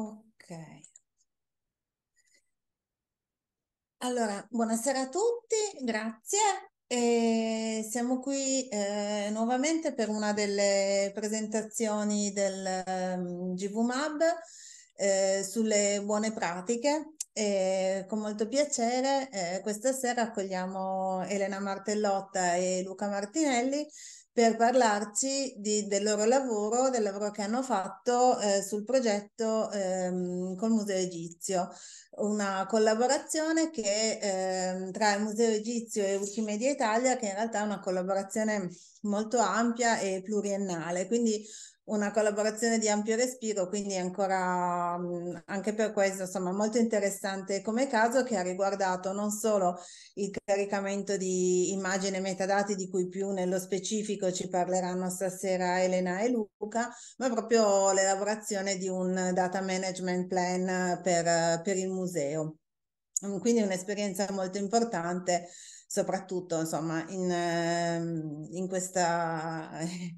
Ok. Allora, buonasera a tutti, grazie. E siamo qui eh, nuovamente per una delle presentazioni del um, ehm, GVMAB eh, sulle buone pratiche. E con molto piacere eh, questa sera accogliamo Elena Martellotta e Luca Martinelli per parlarci di, del loro lavoro, del lavoro che hanno fatto eh, sul progetto ehm, col Museo Egizio. Una collaborazione che ehm, tra il Museo Egizio e Wikimedia Italia, che in realtà è una collaborazione molto ampia e pluriennale. Quindi una collaborazione di ampio respiro, quindi ancora anche per questo, insomma, molto interessante come caso che ha riguardato non solo il caricamento di immagini e metadati di cui più nello specifico ci parleranno stasera Elena e Luca, ma proprio l'elaborazione di un data management plan per, per il museo. Quindi un'esperienza molto importante soprattutto insomma in, ehm, in questa, eh,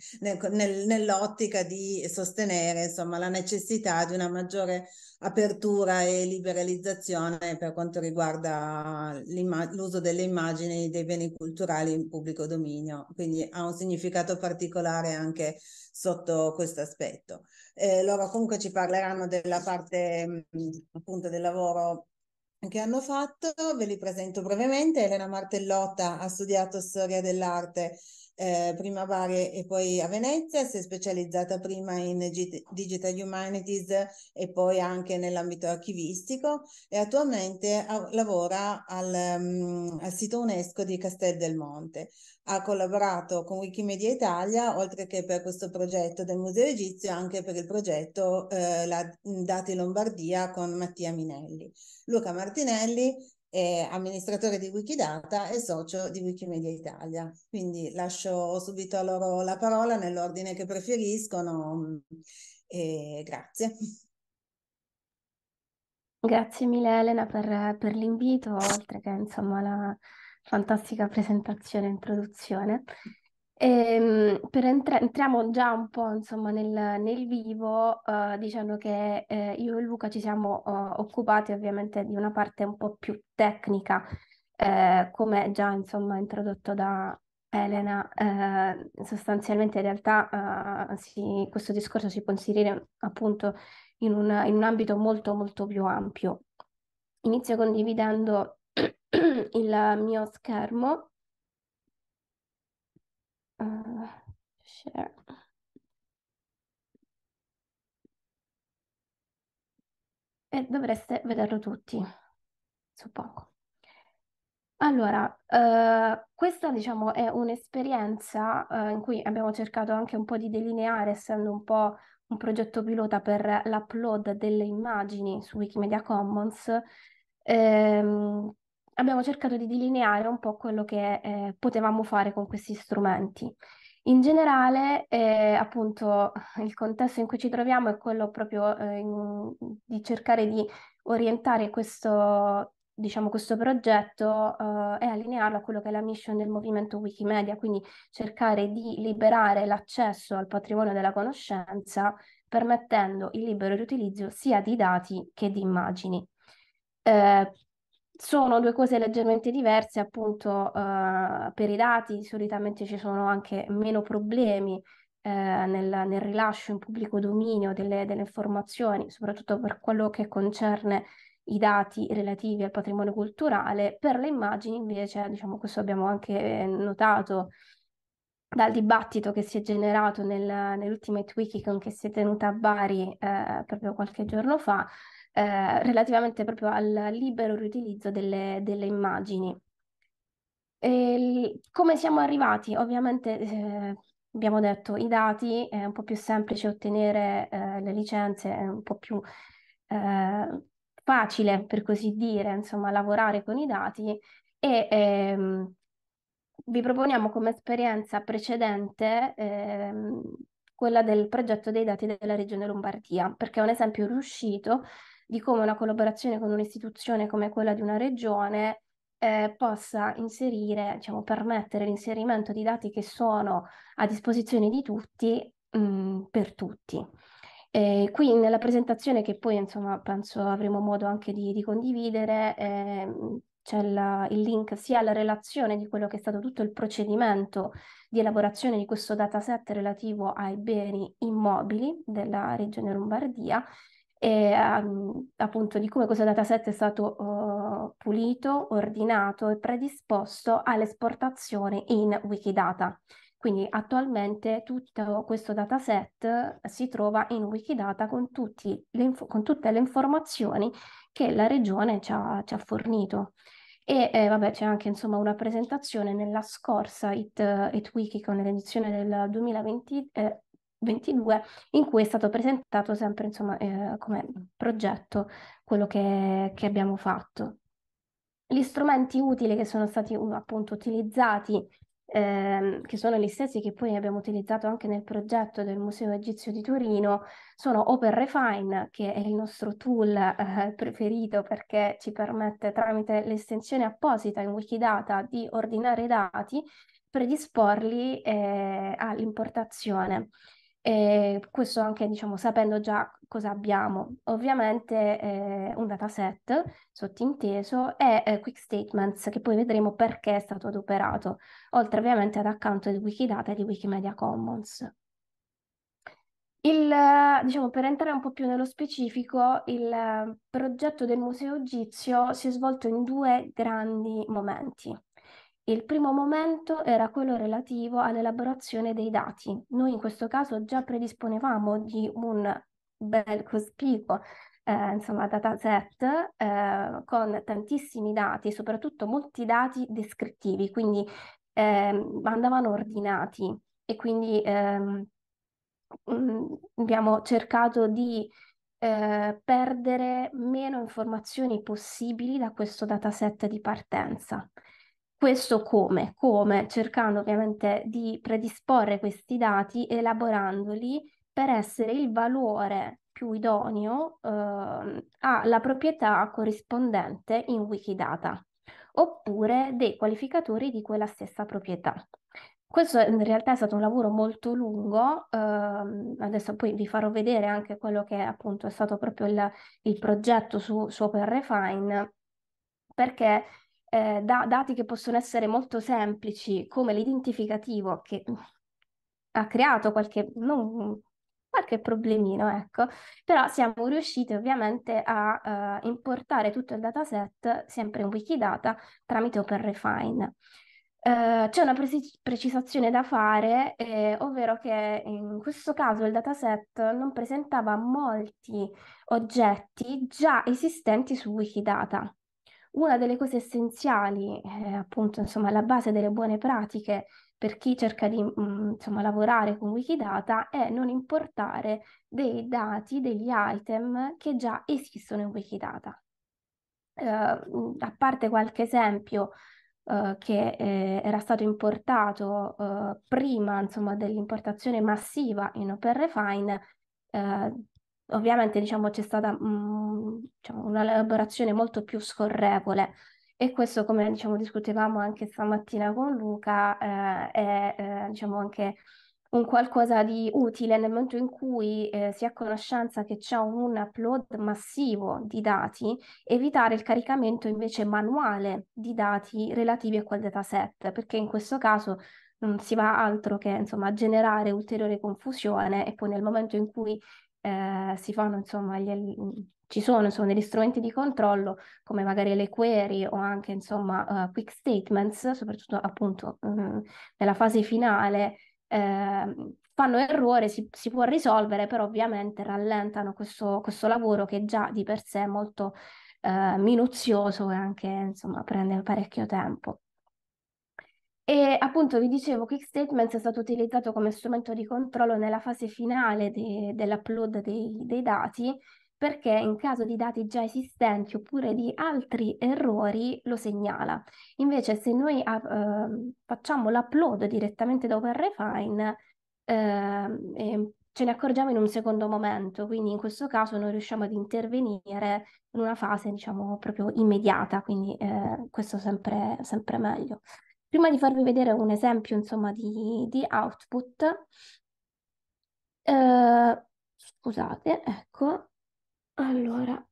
nel, nell'ottica di sostenere insomma la necessità di una maggiore apertura e liberalizzazione per quanto riguarda l'uso delle immagini dei beni culturali in pubblico dominio, quindi ha un significato particolare anche sotto questo aspetto. Eh, loro comunque ci parleranno della parte mm, appunto del lavoro che hanno fatto, ve li presento brevemente. Elena Martellotta ha studiato storia dell'arte eh, prima a Bari e poi a Venezia, si è specializzata prima in Digital Humanities e poi anche nell'ambito archivistico e attualmente a, lavora al, um, al, sito UNESCO di Castel del Monte. Ha collaborato con Wikimedia Italia, oltre che per questo progetto del Museo Egizio, anche per il progetto eh, la, Dati Lombardia con Mattia Minelli. Luca Martinelli eh, amministratore di Wikidata e socio di Wikimedia Italia. Quindi lascio subito a loro la parola nell'ordine che preferiscono mm, e grazie. Grazie mille Elena per, per l'invito, oltre che insomma la fantastica presentazione e introduzione. Ehm, per entra- entriamo già un po' insomma nel, nel vivo, eh, diciamo che eh, io e Luca ci siamo eh, occupati ovviamente di una parte un po' più tecnica, eh, come già insomma introdotto da Elena, eh, sostanzialmente in realtà eh, si- questo discorso si può inserire appunto in un, in un ambito molto molto più ampio. Inizio condividendo il mio schermo. Uh, eh, share. E dovreste vederlo tutti, suppongo. Allora, eh, questa diciamo è un'esperienza eh, in cui abbiamo cercato anche un po' di delineare, essendo un po' un progetto pilota per l'upload delle immagini su Wikimedia Commons, ehm, abbiamo cercato di delineare un po' quello che eh, potevamo fare con questi strumenti. In generale, eh, appunto, il contesto in cui ci troviamo è quello proprio eh, in, di cercare di orientare questo, diciamo, questo progetto eh, e allinearlo a quello che è la mission del movimento Wikimedia, quindi cercare di liberare l'accesso al patrimonio della conoscenza permettendo il libero riutilizzo sia di dati che di immagini. Eh, sono due cose leggermente diverse, appunto eh, per i dati solitamente ci sono anche meno problemi eh, nel, nel, rilascio in pubblico dominio delle, delle, informazioni, soprattutto per quello che concerne i dati relativi al patrimonio culturale, per le immagini invece, diciamo questo abbiamo anche notato dal dibattito che si è generato nel, nell'ultima Weekend che si è tenuta a Bari eh, proprio qualche giorno fa, eh, relativamente proprio al libero riutilizzo delle, delle immagini. E come siamo arrivati? Ovviamente eh, abbiamo detto i dati, è un po' più semplice ottenere eh, le licenze, è un po' più eh, facile per così dire, insomma, lavorare con i dati e ehm, vi proponiamo come esperienza precedente ehm, quella del progetto dei dati della Regione Lombardia, perché è un esempio riuscito di come una collaborazione con un'istituzione come quella di una regione eh, possa inserire, diciamo, permettere l'inserimento di dati che sono a disposizione di tutti mh, mm, per tutti. Eh, qui nella presentazione che poi insomma penso avremo modo anche di, di condividere eh, c'è la, il link sia alla relazione di quello che è stato tutto il procedimento di elaborazione di questo dataset relativo ai beni immobili della regione Lombardia e um, appunto di come questo dataset è stato uh, pulito, ordinato e predisposto all'esportazione in Wikidata. Quindi attualmente tutto questo dataset si trova in Wikidata con, le con tutte le informazioni che la regione ci ha, ci ha fornito. E eh, vabbè, c'è anche insomma una presentazione nella scorsa It, It Wiki con l'edizione del 2020, eh, 22, in cui è stato presentato sempre insomma, eh, come progetto quello che, che, abbiamo fatto. Gli strumenti utili che sono stati uh, appunto utilizzati, eh, che sono gli stessi che poi abbiamo utilizzato anche nel progetto del Museo Egizio di Torino, sono OpenRefine, che è il nostro tool eh, preferito perché ci permette tramite l'estensione apposita in Wikidata di ordinare i dati predisporli eh, all'importazione. E questo anche diciamo, sapendo già cosa abbiamo. Ovviamente eh, un dataset sottinteso e eh, quick statements che poi vedremo perché è stato adoperato, oltre ovviamente ad account di Wikidata e di Wikimedia Commons. Il, eh, diciamo, per entrare un po' più nello specifico, il eh, progetto del Museo Egizio si è svolto in due grandi momenti. Il primo momento era quello relativo all'elaborazione dei dati. Noi in questo caso già predisponevamo di un bel cospicuo eh, insomma, dataset eh, con tantissimi dati, soprattutto molti dati descrittivi, quindi eh, andavano ordinati e quindi ehm, mm, abbiamo cercato di eh, perdere meno informazioni possibili da questo dataset di partenza. Questo come? Come? Cercando ovviamente di predisporre questi dati, elaborandoli per essere il valore più idoneo eh, alla proprietà corrispondente in Wikidata, oppure dei qualificatori di quella stessa proprietà. Questo in realtà è stato un lavoro molto lungo, ehm, adesso poi vi farò vedere anche quello che appunto è stato proprio il, il progetto su, su OpenRefine, perché eh, da dati che possono essere molto semplici, come l'identificativo che mm, ha creato qualche, non, qualche problemino, ecco, però siamo riusciti ovviamente a uh, importare tutto il dataset, sempre in Wikidata, tramite OpenRefine. Uh, c'è una preci- precisazione da fare, eh, ovvero che in questo caso il dataset non presentava molti oggetti già esistenti su Wikidata. Una delle cose essenziali, eh, appunto, insomma, la base delle buone pratiche per chi cerca di mh, mm, insomma, lavorare con Wikidata è non importare dei dati, degli item che già esistono in Wikidata. Eh, mm, a parte qualche esempio eh, che eh, era stato importato eh, prima insomma, dell'importazione massiva in OpenRefine, eh, ovviamente diciamo, c'è stata mh, mm, diciamo, un'elaborazione molto più scorrevole e questo come diciamo, discutevamo anche stamattina con Luca eh, è eh, diciamo anche un qualcosa di utile nel momento in cui eh, si ha conoscenza che c'è un upload massivo di dati, evitare il caricamento invece manuale di dati relativi a quel dataset, perché in questo caso non mm, si va altro che insomma, generare ulteriore confusione e poi nel momento in cui eh, si fanno, insomma, gli, ci sono insomma, degli strumenti di controllo come magari le query o anche insomma uh, quick statements, soprattutto appunto mh, mm, nella fase finale, eh, fanno errore, si, si, può risolvere, però ovviamente rallentano questo, questo, lavoro che già di per sé è molto eh, minuzioso e anche insomma prende parecchio tempo. E appunto vi dicevo, Quick Statements è stato utilizzato come strumento di controllo nella fase finale de- dell'upload dei-, dei dati perché in caso di dati già esistenti oppure di altri errori lo segnala. Invece se noi uh, facciamo l'upload direttamente da OpenRefine uh, ehm, ce ne accorgiamo in un secondo momento, quindi in questo caso noi riusciamo ad intervenire in una fase diciamo proprio immediata, quindi uh, questo sempre, sempre meglio. Prima di farvi vedere un esempio, insomma, di, di output, eh, scusate, ecco, allora...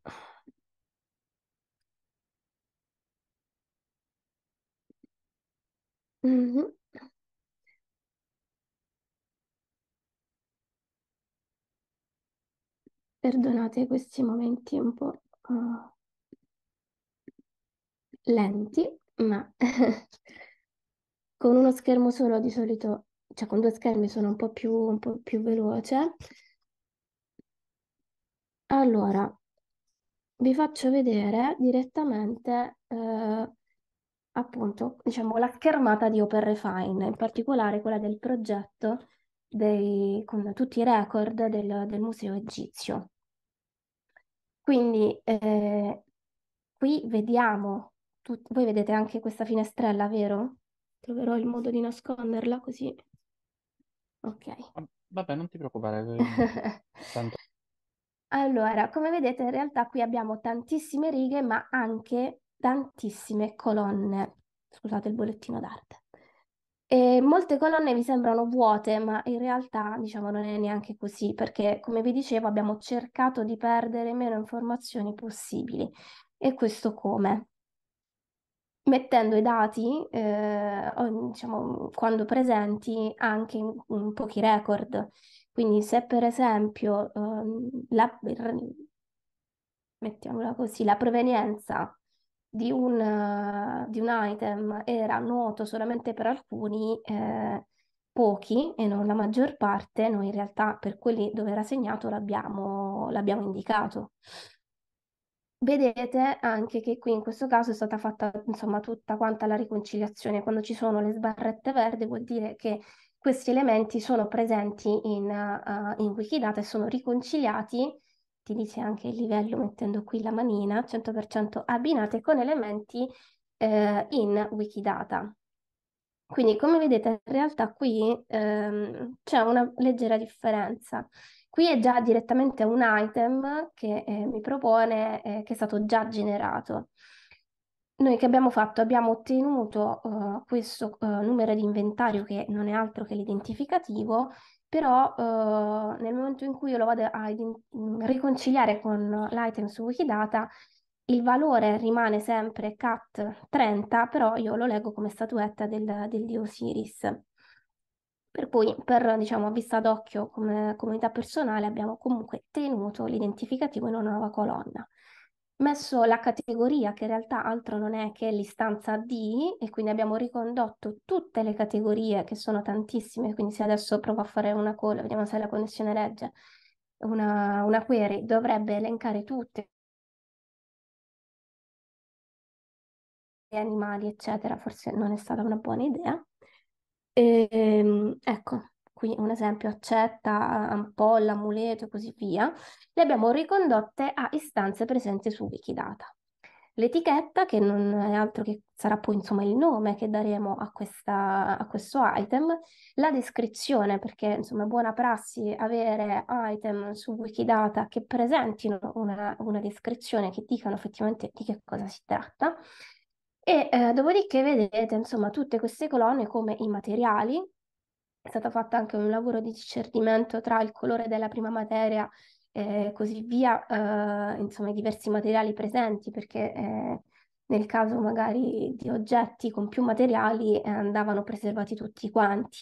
Mm -hmm. Perdonate questi momenti un po' uh, lenti, ma con uno schermo solo di solito, cioè con due schermi sono un po' più, un po più veloce. Allora, vi faccio vedere direttamente eh, appunto, diciamo, la schermata di Open Refine, in particolare quella del progetto dei, con tutti i record del, del Museo Egizio. Quindi eh, qui vediamo, tut- voi vedete anche questa finestrella, vero? Troverò il modo di nasconderla così. Ok. Vabbè, non ti preoccupare. Eh, tanto... Allora, come vedete, in realtà qui abbiamo tantissime righe, ma anche tantissime colonne. Scusate il bollettino d'arte. E molte colonne vi sembrano vuote, ma in realtà, diciamo, non è neanche così, perché, come vi dicevo, abbiamo cercato di perdere meno informazioni possibili. E questo come? mettendo i dati, eh, diciamo, quando presenti, anche in, in, pochi record. Quindi se per esempio eh, la, mettiamola così, la provenienza di un, eh, di un, item era noto solamente per alcuni, eh, pochi e non la maggior parte, noi in realtà per quelli dove era segnato l'abbiamo, l'abbiamo indicato. Vedete anche che qui in questo caso è stata fatta insomma tutta quanta la riconciliazione. Quando ci sono le sbarrette verdi vuol dire che questi elementi sono presenti in, uh, in Wikidata e sono riconciliati, ti dice anche il livello mettendo qui la manina, 100% abbinate con elementi eh, in Wikidata. Quindi come vedete in realtà qui ehm, c'è una leggera differenza. Qui è già direttamente un item che eh, mi propone eh, che è stato già generato. Noi che abbiamo fatto? Abbiamo ottenuto uh, questo uh, numero di inventario che non è altro che l'identificativo, però uh, nel momento in cui io lo vado a riconciliare con l'item su Wikidata, il valore rimane sempre cat 30, però io lo leggo come statuetta del, di Osiris. Per cui per diciamo, vista d'occhio come comunità personale abbiamo comunque tenuto l'identificativo in una nuova colonna, messo la categoria che in realtà altro non è che l'istanza D e quindi abbiamo ricondotto tutte le categorie che sono tantissime, quindi se adesso provo a fare una call, vediamo se la connessione regge, una, una query dovrebbe elencare tutte animali, eccetera, forse non è stata una buona idea. Ehm, ecco, qui un esempio, accetta, ampolla, amuleto e così via, le abbiamo ricondotte a istanze presenti su Wikidata. L'etichetta, che non è altro che sarà poi insomma il nome che daremo a, questa, a questo item, la descrizione, perché insomma è buona prassi avere item su Wikidata che presentino una, una descrizione, che dicano effettivamente di che cosa si tratta, e eh, dopodiché vedete, insomma, tutte queste colonne come i materiali, è stato fatto anche un lavoro di discernimento tra il colore della prima materia e così via, eh, insomma, i diversi materiali presenti, perché eh, nel caso magari di oggetti con più materiali eh, andavano preservati tutti quanti.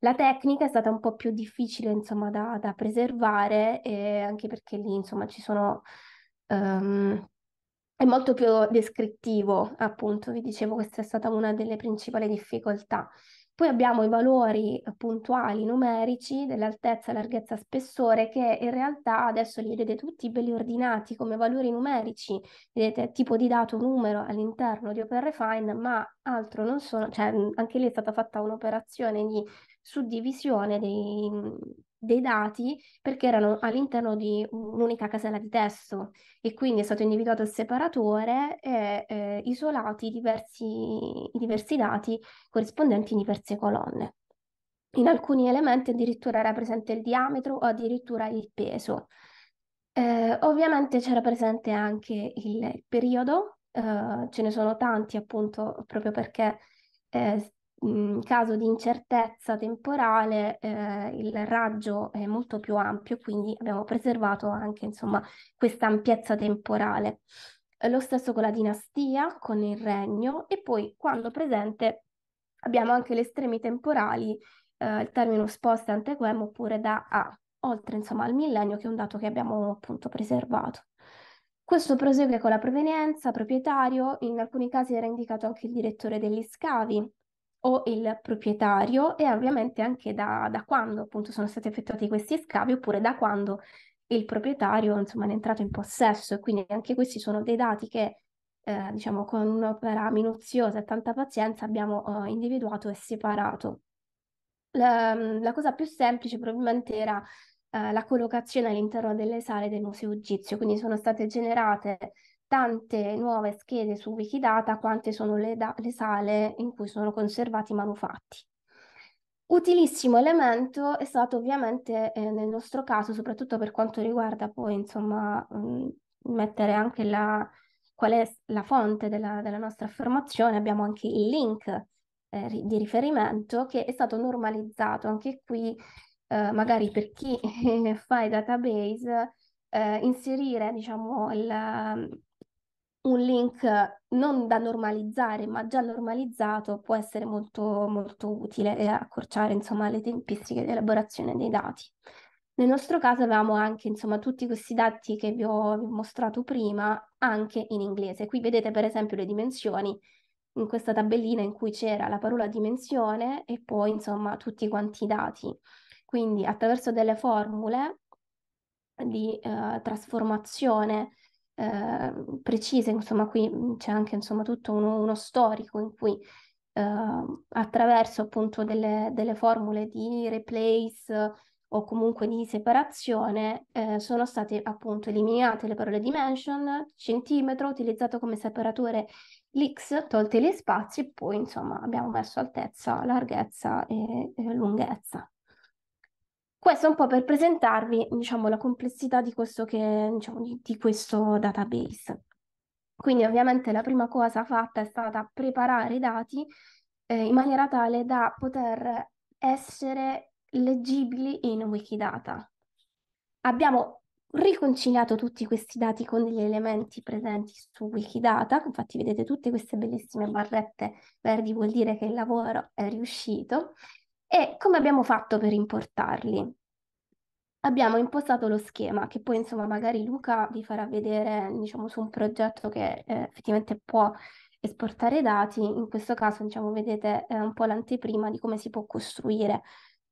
La tecnica è stata un po' più difficile, insomma, da, da preservare, anche perché lì, insomma, ci sono... Um, è molto più descrittivo, appunto, vi dicevo, questa è stata una delle principali difficoltà. Poi abbiamo i valori puntuali numerici dell'altezza, larghezza, spessore che in realtà adesso li vedete tutti belli ordinati come valori numerici, vedete tipo di dato numero all'interno di OpenRefine, ma altro non sono, cioè anche lì è stata fatta un'operazione di suddivisione dei, dei dati perché erano all'interno di un'unica casella di testo e quindi è stato individuato il separatore e eh, isolati diversi, i diversi dati corrispondenti in diverse colonne. In alcuni elementi addirittura era presente il diametro o addirittura il peso. Eh, ovviamente c'era presente anche il periodo, eh, ce ne sono tanti appunto proprio perché eh, in caso di incertezza temporale eh, il raggio è molto più ampio, quindi abbiamo preservato anche insomma, questa ampiezza temporale. Eh, lo stesso con la dinastia, con il regno e poi quando presente abbiamo anche gli estremi temporali, eh, il termine sposta antequem oppure da A, oltre insomma, al millennio che è un dato che abbiamo appunto preservato. Questo prosegue con la provenienza, proprietario, in alcuni casi era indicato anche il direttore degli scavi, o il proprietario e ovviamente anche da, da quando appunto sono stati effettuati questi scavi oppure da quando il proprietario insomma, è entrato in possesso e quindi anche questi sono dei dati che eh, diciamo con un'opera minuziosa e tanta pazienza abbiamo eh, individuato e separato. La, la, cosa più semplice probabilmente era eh, la collocazione all'interno delle sale del Museo Egizio, quindi sono state generate tante nuove schede su Wikidata quante sono le, da- le sale in cui sono conservati i manufatti. Utilissimo elemento è stato ovviamente eh, nel nostro caso, soprattutto per quanto riguarda poi insomma mh, mm, mettere anche la, qual è la fonte della, della nostra affermazione, abbiamo anche il link eh, di riferimento che è stato normalizzato anche qui, eh, magari per chi fa i database, eh, inserire diciamo il, un link non da normalizzare, ma già normalizzato, può essere molto, molto utile e accorciare insomma, le tempistiche di elaborazione dei dati. Nel nostro caso avevamo anche insomma, tutti questi dati che vi ho mostrato prima anche in inglese. Qui vedete per esempio le dimensioni in questa tabellina in cui c'era la parola dimensione e poi insomma tutti quanti i dati. Quindi attraverso delle formule di eh, trasformazione Ehm, precise, insomma qui mhmm, c'è anche insomma, tutto uno, uno, storico in cui eh, attraverso appunto delle, delle, formule di replace o comunque di separazione eh, sono state appunto eliminate le parole dimension, centimetro, utilizzato come separatore l'x, tolti gli spazi e poi insomma abbiamo messo altezza, larghezza e, e lunghezza. Questo è un po' per presentarvi, diciamo, la complessità di questo, che, diciamo, di, di questo database. Quindi ovviamente la prima cosa fatta è stata preparare i dati eh, in maniera tale da poter essere leggibili in Wikidata. Abbiamo riconciliato tutti questi dati con degli elementi presenti su Wikidata, infatti vedete tutte queste bellissime barrette verdi, vuol dire che il lavoro è riuscito, e come abbiamo fatto per importarli? Abbiamo impostato lo schema che poi insomma magari Luca vi farà vedere diciamo su un progetto che eh, effettivamente può esportare dati, in questo caso diciamo vedete eh, un po' l'anteprima di come si può costruire.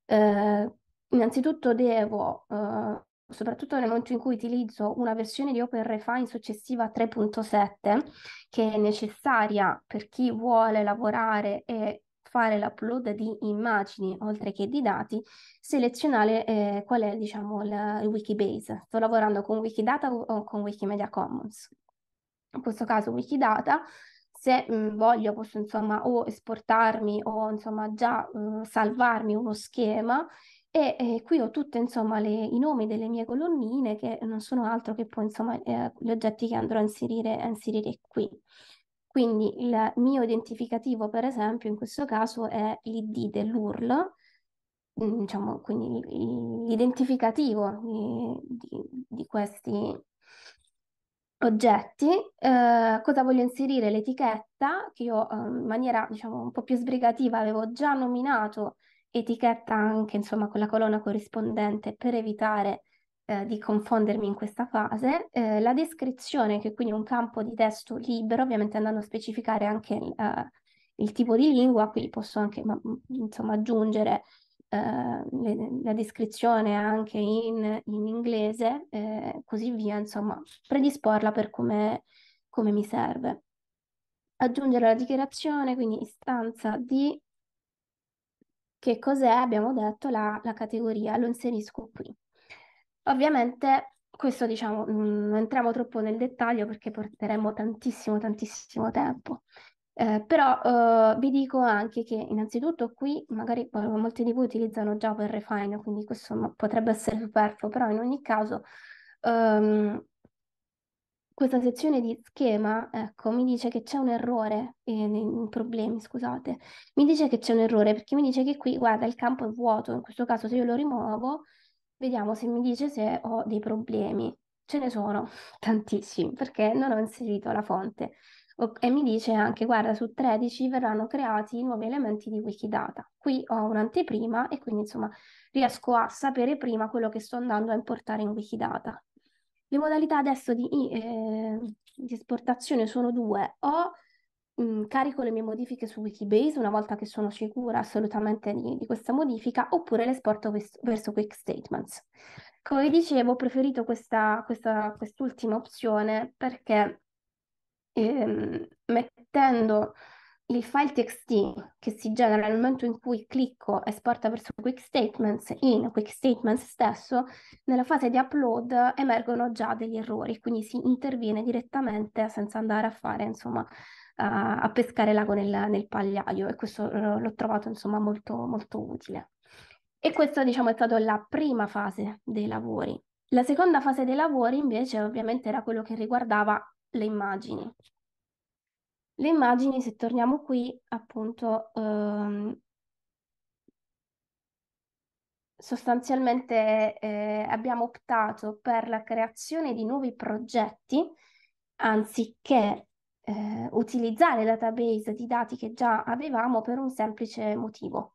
Eh, innanzitutto devo eh, soprattutto nel momento in cui utilizzo una versione di OpenRefine successiva 3.7, che è necessaria per chi vuole lavorare e fare l'upload di immagini oltre che di dati, selezionare eh, qual è diciamo, il, Wikibase. Sto lavorando con Wikidata o con Wikimedia Commons. In questo caso Wikidata, se mh, mm, voglio posso insomma o esportarmi o insomma già mh, eh, salvarmi uno schema e eh, qui ho tutti insomma le, i nomi delle mie colonnine che non sono altro che poi insomma eh, gli oggetti che andrò a inserire, a inserire qui. Quindi il mio identificativo, per esempio, in questo caso è l'ID dell'URL, mm, diciamo, quindi l'identificativo di, di, di questi oggetti, eh, cosa voglio inserire? L'etichetta, che io eh, in maniera diciamo, un po' più sbrigativa avevo già nominato etichetta anche insomma, con la colonna corrispondente per evitare eh, di confondermi in questa fase, eh, la descrizione, che quindi è un campo di testo libero, ovviamente andando a specificare anche eh, il tipo di lingua, qui posso anche ma, insomma, aggiungere eh, le, la descrizione anche in, in inglese, eh, così via, insomma, predisporla per come, come mi serve. Aggiungere la dichiarazione, quindi istanza di che cos'è, abbiamo detto, la, la categoria, lo inserisco qui. Ovviamente questo diciamo mm, non entriamo troppo nel dettaglio perché porteremo tantissimo tantissimo tempo. Eh, però eh, vi dico anche che innanzitutto qui magari molti di voi utilizzano Java e refine, quindi questo potrebbe essere superfluo, però in ogni caso ehm, questa sezione di schema, ecco, mi dice che c'è un errore, eh, in problemi, scusate, mi dice che c'è un errore perché mi dice che qui, guarda, il campo è vuoto, in questo caso se io lo rimuovo, Vediamo se mi dice se ho dei problemi. Ce ne sono tantissimi perché non ho inserito la fonte. E mi dice anche, guarda, su 13 verranno creati nuovi elementi di Wikidata. Qui ho un'anteprima e quindi insomma riesco a sapere prima quello che sto andando a importare in Wikidata. Le modalità adesso di, eh, di esportazione sono due, o Mm, carico le mie modifiche su Wikibase una volta che sono sicura assolutamente di, di questa modifica, oppure le esporto ves- verso Quick Statements. Come dicevo, ho preferito questa, questa, quest'ultima opzione perché ehm, mettendo il file txt che si genera nel momento in cui clicco esporta verso Quick Statements in Quick Statements stesso, nella fase di upload emergono già degli errori, quindi si interviene direttamente senza andare a fare insomma a pescare l'ago nel, nel, pagliaio e questo eh, l'ho trovato insomma molto, molto utile. E questa diciamo è stata la prima fase dei lavori. La seconda fase dei lavori invece ovviamente era quello che riguardava le immagini. Le immagini, se torniamo qui, appunto, ehm, sostanzialmente eh, abbiamo optato per la creazione di nuovi progetti anziché eh, utilizzare database di dati che già avevamo per un semplice motivo,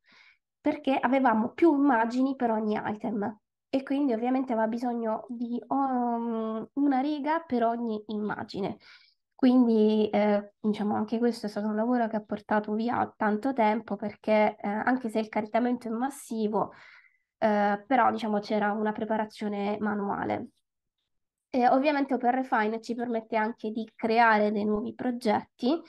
perché avevamo più immagini per ogni item e quindi ovviamente aveva bisogno di um, una riga per ogni immagine. Quindi eh, diciamo anche questo è stato un lavoro che ha portato via tanto tempo perché eh, anche se il caricamento è massivo, eh, però diciamo c'era una preparazione manuale. Eh, ovviamente Open Refine ci permette anche di creare dei nuovi progetti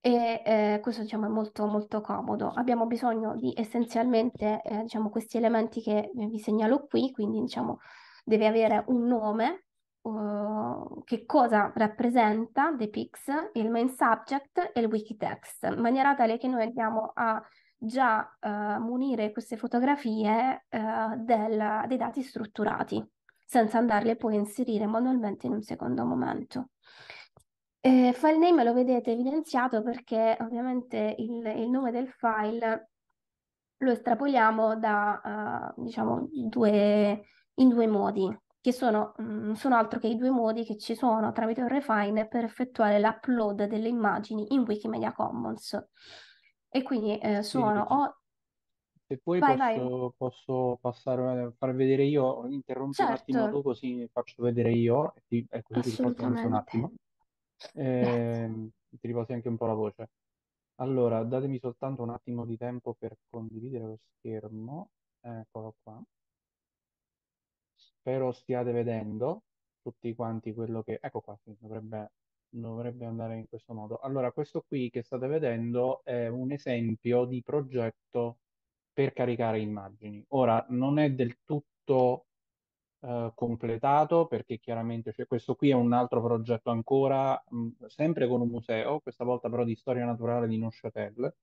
e eh, questo diciamo, è molto molto comodo. Abbiamo bisogno di essenzialmente eh, diciamo, questi elementi che vi segnalo qui, quindi diciamo, deve avere un nome, uh, che cosa rappresenta The il main subject e il wikitext, in maniera tale che noi andiamo a già uh, munire queste fotografie uh, del, dei dati strutturati senza andarle poi a inserire manualmente in un secondo momento. Eh, file name lo vedete evidenziato perché ovviamente il, il nome del file lo estrapoliamo da, uh, diciamo, due, in due modi, che sono, mh, mm, sono altro che i due modi che ci sono tramite un refine per effettuare l'upload delle immagini in Wikimedia Commons. E quindi eh, sono sì, o se poi Vai, vai. posso, posso passare far vedere io, interrompo un attimo certo. tu Certo, così faccio vedere io e, ti- e così ti riporto anche un assolutamente. attimo. Grazie. Ehm, ti riposi anche un po' la voce. Allora, datemi soltanto un attimo di tempo per condividere lo schermo. Eccolo qua. Spero stiate vedendo tutti quanti quello che... Ecco qua, sì, dovrebbe, dovrebbe andare in questo modo. Allora, questo qui che state vedendo è un esempio di progetto per caricare immagini. Ora, non è del tutto eh, completato perché chiaramente cioè, questo qui è un altro progetto ancora, mh, mm, sempre con un museo, questa volta però di storia naturale di Neuchâtel.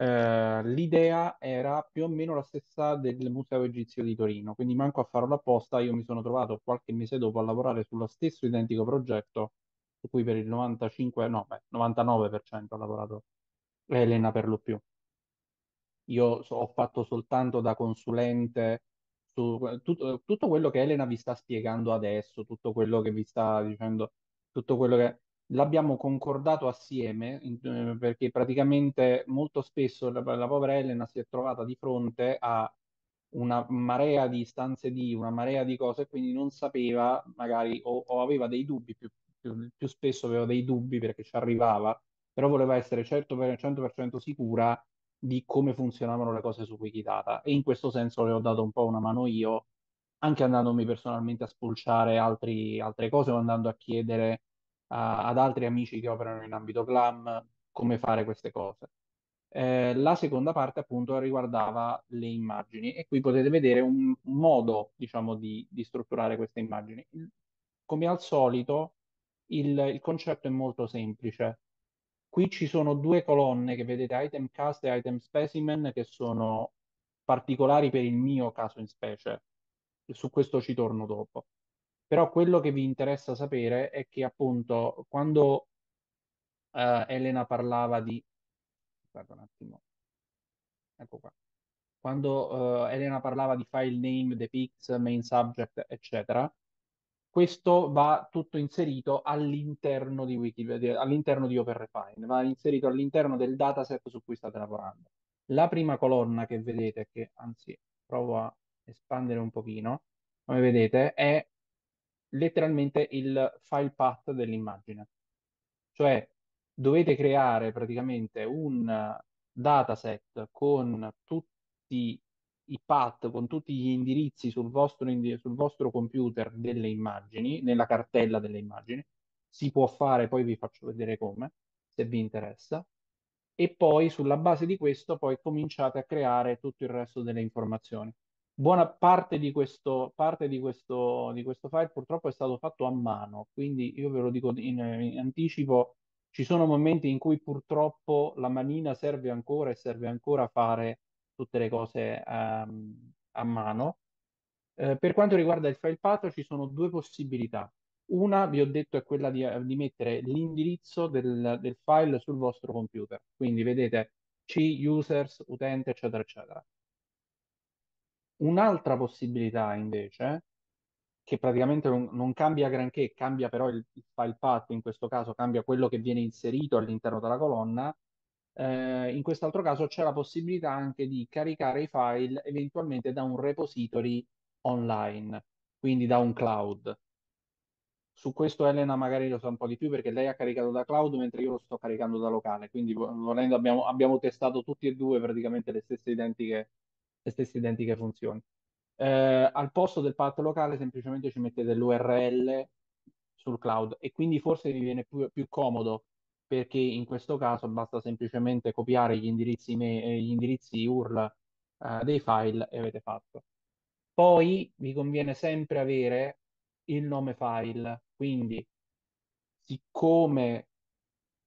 Eh, l'idea era più o meno la stessa del Museo Egizio di Torino, quindi manco a farlo apposta, io mi sono trovato qualche mese dopo a lavorare sullo stesso identico progetto su cui per il 95, no, beh, 99% ha lavorato Elena per lo più. Io ho fatto soltanto da consulente su tut- tutto quello che Elena vi sta spiegando adesso, tutto quello che vi sta dicendo, tutto quello che l'abbiamo concordato assieme, eh, perché praticamente molto spesso la, la povera Elena si è trovata di fronte a una marea di stanze di, una marea di cose, e quindi non sapeva, magari, o, o aveva dei dubbi, più, più- più spesso aveva dei dubbi perché ci arrivava, però voleva essere certo, 100% sicura di come funzionavano le cose su Wikidata e in questo senso le ho dato un po' una mano io, anche andandomi personalmente a spulciare altri, altre cose o andando a chiedere uh, ad altri amici che operano in ambito clam come fare queste cose. Eh, la seconda parte appunto riguardava le immagini e qui potete vedere un modo diciamo di, di strutturare queste immagini. Come al solito il, il concetto è molto semplice Qui ci sono due colonne che vedete, item cast e item specimen, che sono particolari per il mio caso in specie. Su questo ci torno dopo. Però quello che vi interessa sapere è che appunto quando eh, Elena parlava di... Guarda un attimo. Ecco qua. Quando eh, Elena parlava di file name, the pics, main subject, eccetera, questo va tutto inserito all'interno di Wikipedia, all'interno di OpenRefine, va inserito all'interno del dataset su cui state lavorando. La prima colonna che vedete, che anzi provo a espandere un pochino, come vedete, è letteralmente il file path dell'immagine. Cioè dovete creare praticamente un dataset con tutti i path con tutti gli indirizzi sul vostro, sul vostro computer delle immagini, nella cartella delle immagini. Si può fare, poi vi faccio vedere come, se vi interessa. E poi sulla base di questo poi cominciate a creare tutto il resto delle informazioni. Buona parte di questo, parte di questo, di questo file purtroppo è stato fatto a mano, quindi io ve lo dico in, in anticipo, ci sono momenti in cui purtroppo la manina serve ancora e serve ancora a fare tutte le cose um, a mano. Eh, per quanto riguarda il file path ci sono due possibilità. Una, vi ho detto, è quella di, di mettere l'indirizzo del, del, file sul vostro computer. Quindi vedete C, users, utente, eccetera, eccetera. Un'altra possibilità invece, che praticamente non, non cambia granché, cambia però il, il file path, in questo caso cambia quello che viene inserito all'interno della colonna, eh, in quest'altro caso c'è la possibilità anche di caricare i file eventualmente da un repository online, quindi da un cloud. Su questo Elena magari lo sa un po' di più perché lei ha caricato da cloud mentre io lo sto caricando da locale, quindi volendo abbiamo, abbiamo testato tutti e due praticamente le stesse identiche, le stesse identiche funzioni. Eh, al posto del path locale semplicemente ci mettete l'URL sul cloud e quindi forse vi viene più, più comodo perché in questo caso basta semplicemente copiare gli indirizzi, eh, gli indirizzi URL uh, dei file e avete fatto. Poi vi conviene sempre avere il nome file, quindi siccome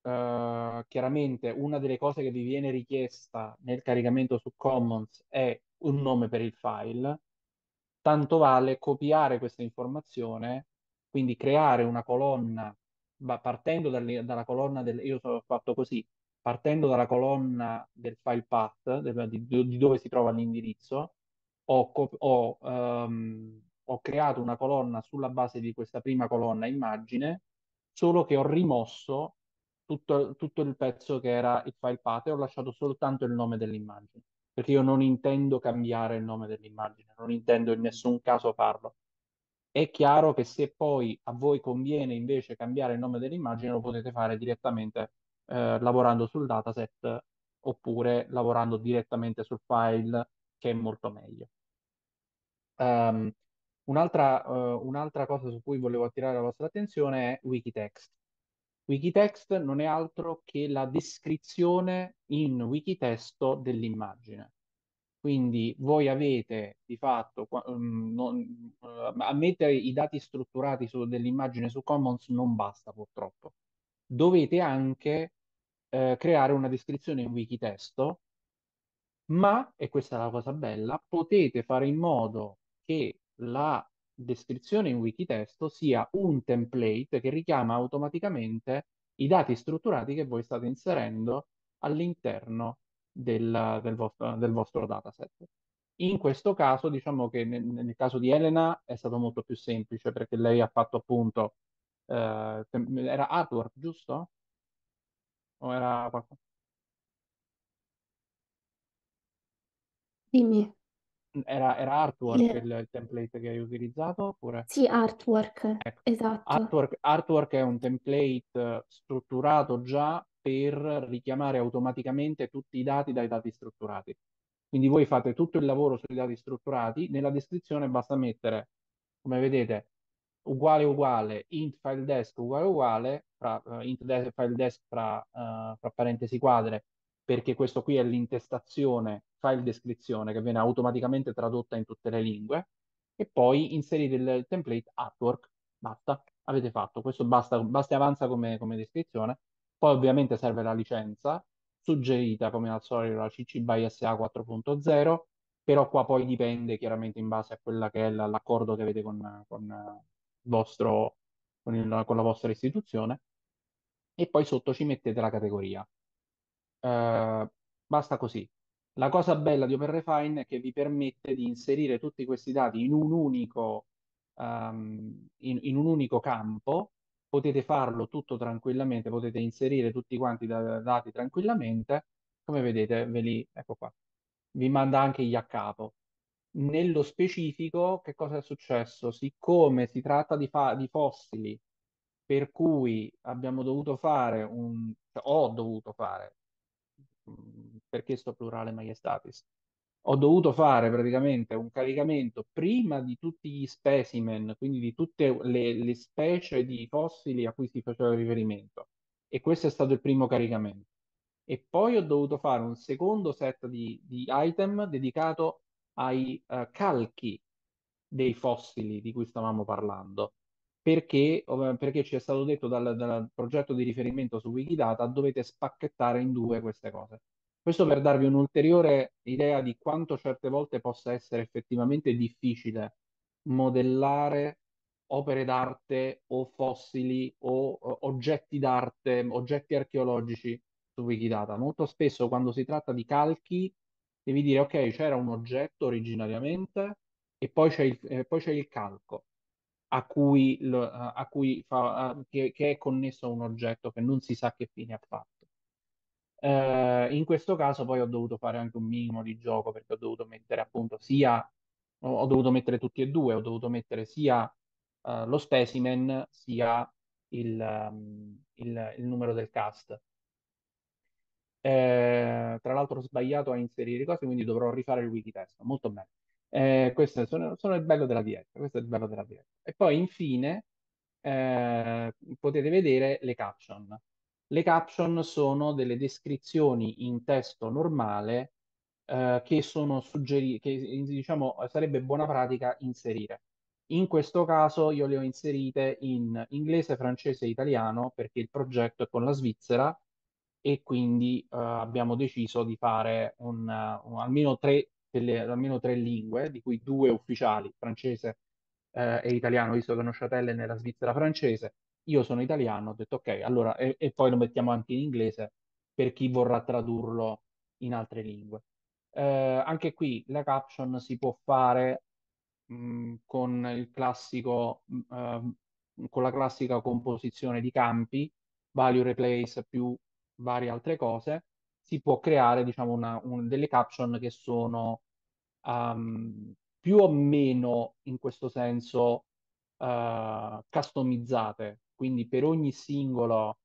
uh, chiaramente una delle cose che vi viene richiesta nel caricamento su Commons è un nome per il file, tanto vale copiare questa informazione, quindi creare una colonna partendo dalle, dalla colonna del, io ho fatto così, partendo dalla colonna del file path, del, di, di, dove si trova l'indirizzo, ho, ho, um, ho creato una colonna sulla base di questa prima colonna immagine, solo che ho rimosso tutto, tutto, il pezzo che era il file path e ho lasciato soltanto il nome dell'immagine, perché io non intendo cambiare il nome dell'immagine, non intendo in nessun caso farlo. È chiaro che se poi a voi conviene invece cambiare il nome dell'immagine, lo potete fare direttamente eh, lavorando sul dataset oppure lavorando direttamente sul file, che è molto meglio. Um, un'altra, uh, un'altra, cosa su cui volevo attirare la vostra attenzione è Wikitext. Wikitext non è altro che la descrizione in Wikitesto dell'immagine. Quindi voi avete di fatto, um, non, uh, a mettere i dati strutturati su, dell'immagine su Commons non basta purtroppo. Dovete anche uh, creare una descrizione in wikitesto, ma, e questa è la cosa bella, potete fare in modo che la descrizione in wikitesto sia un template che richiama automaticamente i dati strutturati che voi state inserendo all'interno del, del, vostro, del vostro dataset. In questo caso, diciamo che nel, nel, caso di Elena è stato molto più semplice perché lei ha fatto appunto, eh, era artwork, giusto? O era qualcosa? Dimmi. Era, era artwork il, il template che hai utilizzato oppure? Sì, artwork, Ecco, esatto. artwork, artwork è un template eh, strutturato già per richiamare automaticamente tutti i dati dai dati strutturati. Quindi voi fate tutto il lavoro sui dati strutturati, nella descrizione basta mettere, come vedete, uguale uguale int file desk uguale uguale fra, uh, int de- file desk fra, uh, fra, parentesi quadre perché questo qui è l'intestazione file descrizione che viene automaticamente tradotta in tutte le lingue e poi inserite il template artwork basta avete fatto questo basta, basta e avanza come, come descrizione poi ovviamente serve la licenza, suggerita come al solito la CC BY SA 4.0, però qua poi dipende chiaramente in base a quella che è l'accordo che avete con, con, vostro, con, il, con la vostra istituzione. E poi sotto ci mettete la categoria. Uh, basta così. La cosa bella di OpenRefine è che vi permette di inserire tutti questi dati in un unico, um, in, in un unico campo potete farlo tutto tranquillamente, potete inserire tutti quanti i dati tranquillamente, come vedete ve li, ecco qua, vi manda anche gli a capo. Nello specifico, che cosa è successo? Siccome si tratta di, fa- di fossili, per cui abbiamo dovuto fare un, cioè, ho dovuto fare, mm, perché sto plurale maiestatis? ho dovuto fare praticamente un caricamento prima di tutti gli specimen, quindi di tutte le, le specie di fossili a cui si faceva riferimento. E questo è stato il primo caricamento. E poi ho dovuto fare un secondo set di, di item dedicato ai uh, calchi dei fossili di cui stavamo parlando. Perché, eh, perché ci è stato detto dal, dal progetto di riferimento su Wikidata dovete spacchettare in due queste cose questo per darvi un'ulteriore idea di quanto certe volte possa essere effettivamente difficile modellare opere d'arte o fossili o oggetti d'arte, oggetti archeologici su Wikidata. Molto spesso quando si tratta di calchi devi dire ok, c'era un oggetto originariamente e poi c'è il, eh, poi c'è il calco a cui, a cui fa, a, che, che, è connesso a un oggetto che non si sa che fine ha fatto. Eh, in questo caso poi ho dovuto fare anche un minimo di gioco perché ho dovuto mettere appunto sia, ho dovuto mettere tutti e due, ho dovuto mettere sia eh, lo specimen sia il, um, il, il numero del cast. Eh, tra l'altro ho sbagliato a inserire cose, quindi dovrò rifare il wikitesto. Molto bene. Eh, questo sono, sono, il bello della diretta, questo è il bello della diretta. E poi infine eh, potete vedere le caption. Le caption sono delle descrizioni in testo normale eh, che sono suggerite, che diciamo sarebbe buona pratica inserire. In questo caso io le ho inserite in inglese, francese e italiano perché il progetto è con la Svizzera e quindi eh, abbiamo deciso di fare un, un, almeno, tre, delle, almeno, tre, lingue, di cui due ufficiali, francese eh, e italiano, visto che Neuchâtel è nella Svizzera francese, io sono italiano, ho detto ok, allora e, e poi lo mettiamo anche in inglese per chi vorrà tradurlo in altre lingue. Eh, anche qui la caption si può fare mh, mm, con il classico, mh, mm, ehm, con la classica composizione di campi, value replace più varie altre cose. Si può creare, diciamo, una, un, delle caption che sono um, più o meno in questo senso uh, customizzate quindi per ogni singolo,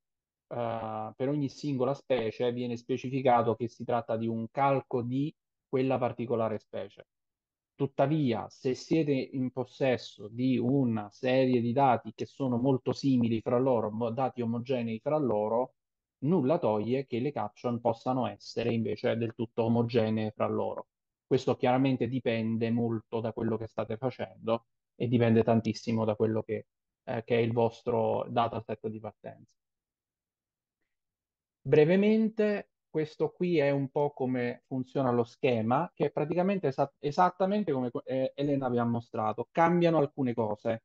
eh, per ogni singola specie viene specificato che si tratta di un calco di quella particolare specie. Tuttavia, se siete in possesso di una serie di dati che sono molto simili fra loro, dati omogenei fra loro, nulla toglie che le caption possano essere invece del tutto omogenee fra loro. Questo chiaramente dipende molto da quello che state facendo e dipende tantissimo da quello che eh, che è il vostro dataset di partenza. Brevemente, questo qui è un po' come funziona lo schema, che è praticamente esat esattamente come eh, Elena vi ha mostrato. Cambiano alcune cose.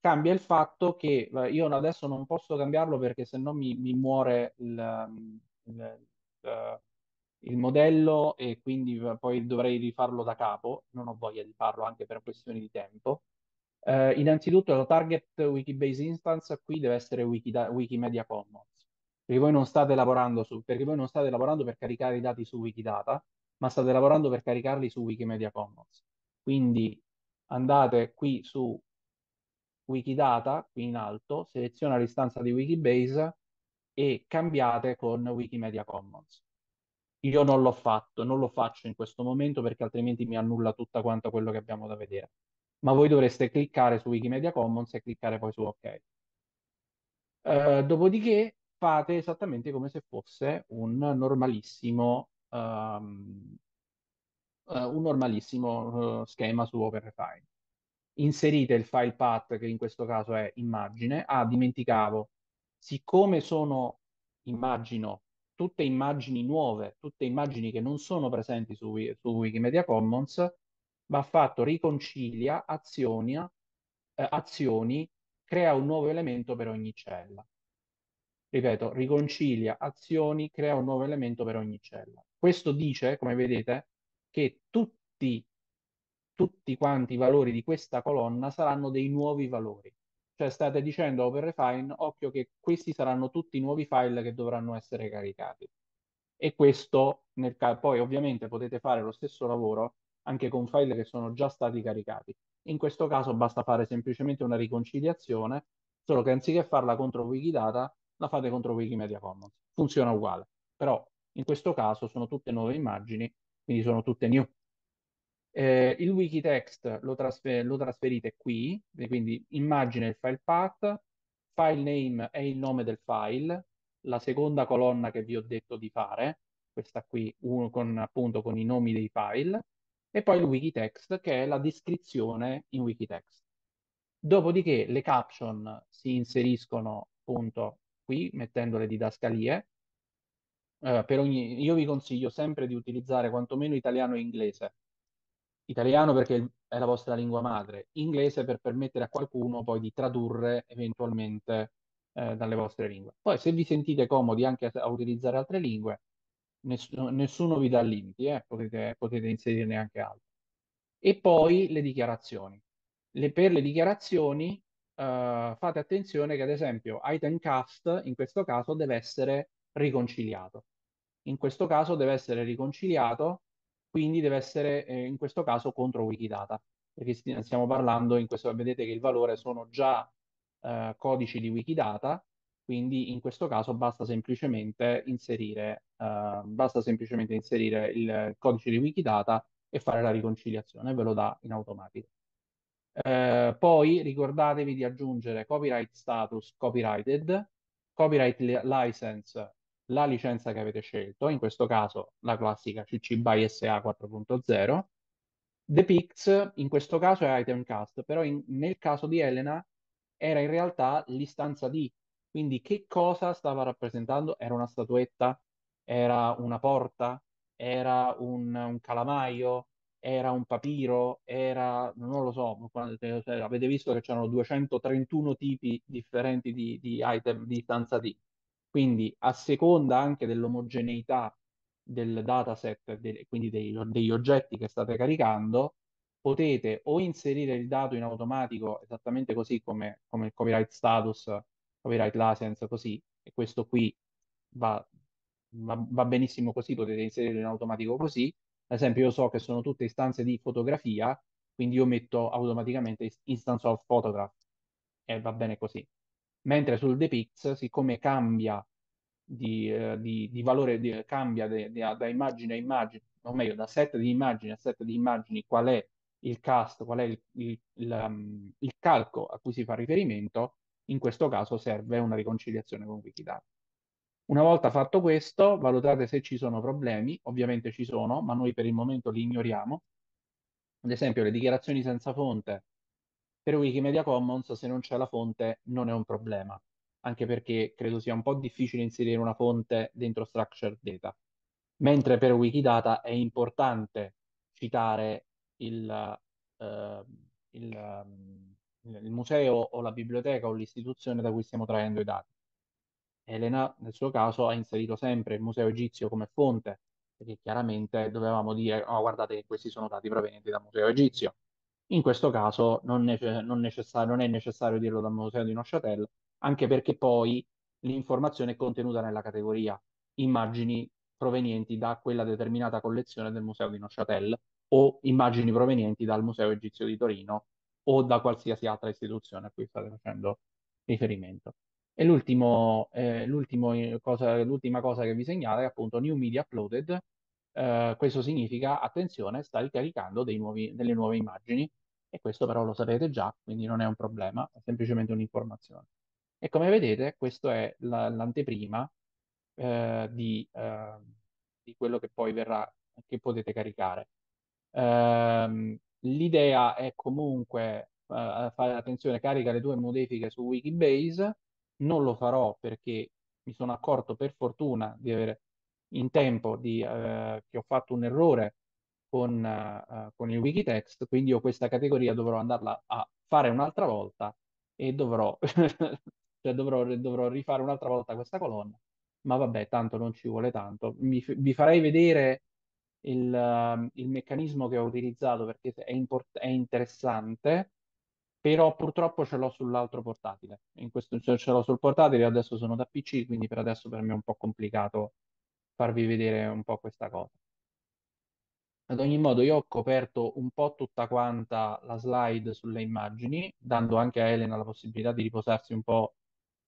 Cambia il fatto che eh, io adesso non posso cambiarlo perché se no mi, mi muore il, mm, il, il, eh, il modello e quindi eh, poi dovrei rifarlo da capo. Non ho voglia di farlo anche per questioni di tempo. Eh, innanzitutto la target Wikibase instance qui deve essere Wikida- Wikimedia Commons, perché voi, su, perché voi non state lavorando per caricare i dati su Wikidata, ma state lavorando per caricarli su Wikimedia Commons. Quindi andate qui su Wikidata, qui in alto, seleziona l'istanza di Wikibase e cambiate con Wikimedia Commons. Io non l'ho fatto, non lo faccio in questo momento perché altrimenti mi annulla tutto quanto quello che abbiamo da vedere ma voi dovreste cliccare su Wikimedia Commons e cliccare poi su OK. Uh, dopodiché fate esattamente come se fosse un normalissimo, um, uh, un normalissimo uh, schema su OpenRefine. Inserite il file path, che in questo caso è immagine. Ah, dimenticavo, siccome sono, immagino, tutte immagini nuove, tutte immagini che non sono presenti su, su Wikimedia Commons, va fatto, riconcilia, azionia, eh, azioni, crea un nuovo elemento per ogni cella. Ripeto, riconcilia, azioni, crea un nuovo elemento per ogni cella. Questo dice, come vedete, che tutti, tutti quanti i valori di questa colonna saranno dei nuovi valori. Cioè state dicendo a oh, OpenRefine, occhio che questi saranno tutti i nuovi file che dovranno essere caricati. E questo, nel poi ovviamente potete fare lo stesso lavoro anche con file che sono già stati caricati. In questo caso basta fare semplicemente una riconciliazione, solo che anziché farla contro Wikidata, la fate contro Wikimedia Commons. Funziona uguale, però in questo caso sono tutte nuove immagini, quindi sono tutte new. Eh, il wikitext lo, trasfer- lo trasferite qui, quindi immagine il file path, file name è il nome del file, la seconda colonna che vi ho detto di fare, questa qui uno con, appunto con i nomi dei file, e poi il Wikitext, che è la descrizione in Wikitext. Dopodiché le caption si inseriscono appunto qui, mettendo le didascalie. Eh, ogni... Io vi consiglio sempre di utilizzare quantomeno italiano e inglese. Italiano perché è la vostra lingua madre, inglese per permettere a qualcuno poi di tradurre eventualmente eh, dalle vostre lingue. Poi se vi sentite comodi anche a utilizzare altre lingue, nessuno, nessuno vi dà limiti, eh, potete, potete inserirne anche altri. E poi le dichiarazioni. Le, per le dichiarazioni Uh, fate attenzione che ad esempio item cast in questo caso deve essere riconciliato. In questo caso deve essere riconciliato, quindi deve essere eh, in questo caso contro Wikidata, perché stiamo parlando in questo, vedete che il valore sono già uh, codici di Wikidata quindi in questo caso basta semplicemente inserire, uh, basta semplicemente inserire il codice di Wikidata e fare la riconciliazione, ve lo dà in automatico. Eh, poi ricordatevi di aggiungere copyright status copyrighted, copyright license, la licenza che avete scelto, in questo caso la classica CC BY SA 4.0. The Pix in questo caso è item cast, però in, nel caso di Elena era in realtà l'istanza di quindi che cosa stava rappresentando? Era una statuetta? Era una porta? Era un, un calamaio? Era un papiro? Era... non lo so, quando, cioè, avete visto che c'erano 231 tipi differenti di, di item di stanza D. Quindi a seconda anche dell'omogeneità del dataset, de, quindi dei, degli oggetti che state caricando, potete o inserire il dato in automatico esattamente così come, come il copyright status copyright license così, e questo qui va, va, va benissimo così, potete inserirlo in automatico così. Ad esempio io so che sono tutte istanze di fotografia, quindi io metto automaticamente instance of photograph e va bene così. Mentre sul depicts, siccome cambia di, eh, di, di valore, di, cambia da immagine a immagine, o meglio, da set di immagini a set di immagini, qual è il cast, qual è il, il, il, um, il calco a cui si fa riferimento, in questo caso serve una riconciliazione con Wikidata. Una volta fatto questo, valutate se ci sono problemi, ovviamente ci sono, ma noi per il momento li ignoriamo. Ad esempio le dichiarazioni senza fonte per Wikimedia Commons, se non c'è la fonte non è un problema, anche perché credo sia un po' difficile inserire una fonte dentro structured data. Mentre per Wikidata è importante citare il, uh, il, ehm, il museo o la biblioteca o l'istituzione da cui stiamo traendo i dati. Elena, nel suo caso, ha inserito sempre il museo egizio come fonte, perché chiaramente dovevamo dire, oh, guardate che questi sono dati provenienti dal museo egizio. In questo caso non, nece- non, necessar- non è necessario dirlo dal museo di Neuchâtel, anche perché poi l'informazione è contenuta nella categoria immagini provenienti da quella determinata collezione del museo di Neuchâtel o immagini provenienti dal museo egizio di Torino o da qualsiasi altra istituzione a cui state facendo riferimento. E l'ultimo, eh, l'ultimo eh, cosa, l'ultima cosa che vi segnala è appunto New Media Uploaded. Eh, questo significa, attenzione, sta ricaricando nuovi, delle nuove immagini e questo però lo sapete già, quindi non è un problema, è semplicemente un'informazione. E come vedete, questo è la, l'anteprima eh, di, ehm, di, quello che poi verrà, che potete caricare. Um, L'idea è comunque eh, fare attenzione, carica le tue modifiche su Wikibase. Non lo farò perché mi sono accorto per fortuna di avere in tempo di, eh, che ho fatto un errore con, eh, eh con il Wikitext, quindi io questa categoria dovrò andarla a fare un'altra volta e dovrò, cioè dovrò, dovrò rifare un'altra volta questa colonna ma vabbè, tanto non ci vuole tanto. vi farei vedere il, ehm, il meccanismo che ho utilizzato perché è, è interessante, però purtroppo ce l'ho sull'altro portatile. In questo ce l'ho sul portatile, adesso sono da PC, quindi per adesso per me è un po' complicato farvi vedere un po' questa cosa. Ad ogni modo, io ho coperto un po' tutta quanta la slide sulle immagini, dando anche a Elena la possibilità di riposarsi un po',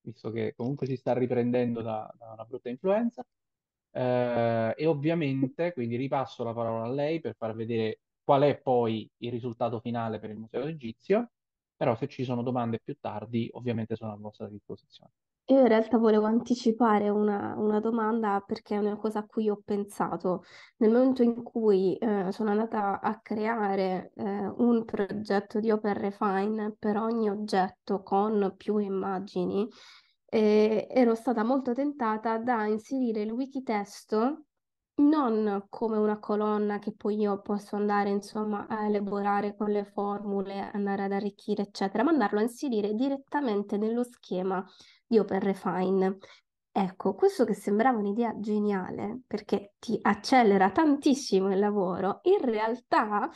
visto che comunque si sta riprendendo da, da una brutta influenza. Eh, e ovviamente, quindi ripasso la parola a lei per far vedere qual è poi il risultato finale per il Museo Egizio, però se ci sono domande più tardi, ovviamente sono a vostra disposizione. Io in realtà volevo anticipare una, una, domanda perché è una cosa a cui ho pensato. Nel momento in cui eh, sono andata a creare eh, un progetto di Open Refine per ogni oggetto con più immagini, eh, ero stata molto tentata da inserire il wikitesto non come una colonna che poi io posso andare, insomma, a elaborare con le formule, andare ad arricchire, eccetera, ma andarlo a inserire direttamente nello schema di OpenRefine. Ecco, questo che sembrava un'idea geniale perché ti accelera tantissimo il lavoro, in realtà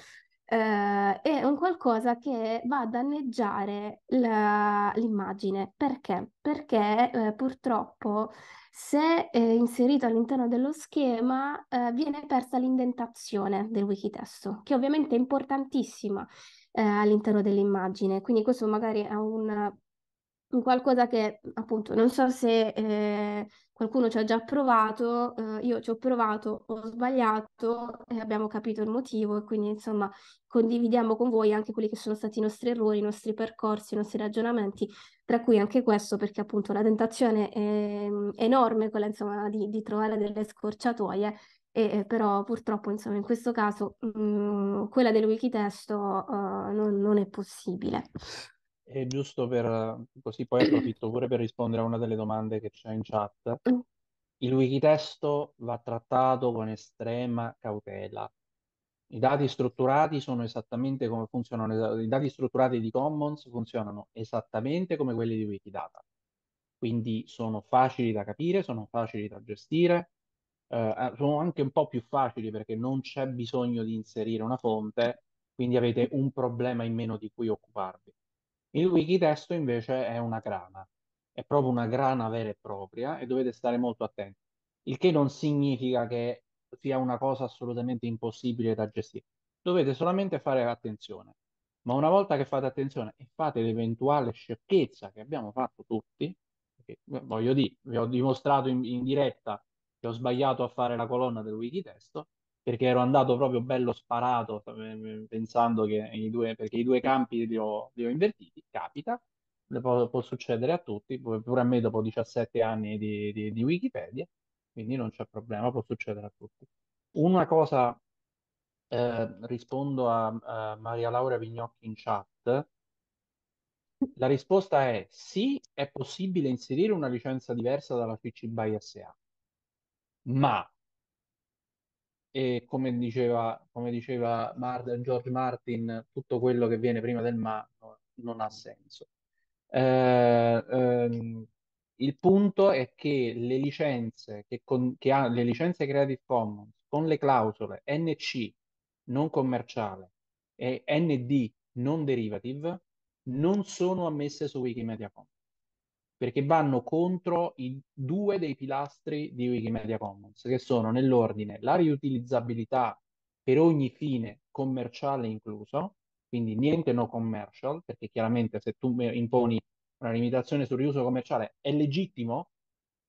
eh, è un qualcosa che va a danneggiare la- l'immagine. Perché? Perché eh, purtroppo se eh, inserito all'interno dello schema eh, viene persa l'indentazione del wikitesto, che ovviamente è importantissima eh, all'interno dell'immagine. Quindi questo magari è un qualcosa che appunto non so se eh, qualcuno ci ha già provato, eh, io ci ho provato, ho sbagliato e abbiamo capito il motivo e quindi insomma condividiamo con voi anche quelli che sono stati i nostri errori, i nostri percorsi, i nostri ragionamenti, tra cui anche questo perché appunto la tentazione è mm, enorme quella insomma di, di trovare delle scorciatoie e, eh, però purtroppo insomma in questo caso mh, mm, quella del wikitesto uh, non, non è possibile. E giusto per, così poi approfitto pure per rispondere a una delle domande che c'è in chat. Il wikitesto va trattato con estrema cautela. I dati strutturati sono esattamente come funzionano, i dati strutturati di Commons funzionano esattamente come quelli di Wikidata. Quindi sono facili da capire, sono facili da gestire, eh, eh, sono anche un po' più facili perché non c'è bisogno di inserire una fonte, quindi avete un problema in meno di cui occuparvi. Il wikitesto invece è una grana, è proprio una grana vera e propria e dovete stare molto attenti, il che non significa che sia una cosa assolutamente impossibile da gestire, dovete solamente fare attenzione. Ma una volta che fate attenzione e fate l'eventuale sciocchezza che abbiamo fatto tutti, perché, voglio dire, vi ho dimostrato in, in diretta che ho sbagliato a fare la colonna del wikitesto, perché ero andato proprio bello sparato pensando che i due, perché i due campi li ho, li ho invertiti, capita, può, può, succedere a tutti, pure a me dopo 17 anni di, di, di Wikipedia, quindi non c'è problema, può succedere a tutti. Una cosa, eh, rispondo a, a Maria Laura Vignocchi in chat, la risposta è sì, è possibile inserire una licenza diversa dalla CC BY SA, ma e come diceva, come diceva Mar- George Martin, tutto quello che viene prima del ma non ha senso. Eh, ehm, il punto è che le licenze, che con, che ha, le licenze Creative Commons con le clausole NC non commerciale e ND non derivative non sono ammesse su Wikimedia Commons perché vanno contro i due dei pilastri di Wikimedia Commons, che sono nell'ordine la riutilizzabilità per ogni fine commerciale incluso, quindi niente no commercial, perché chiaramente se tu imponi una limitazione sul riuso commerciale è legittimo,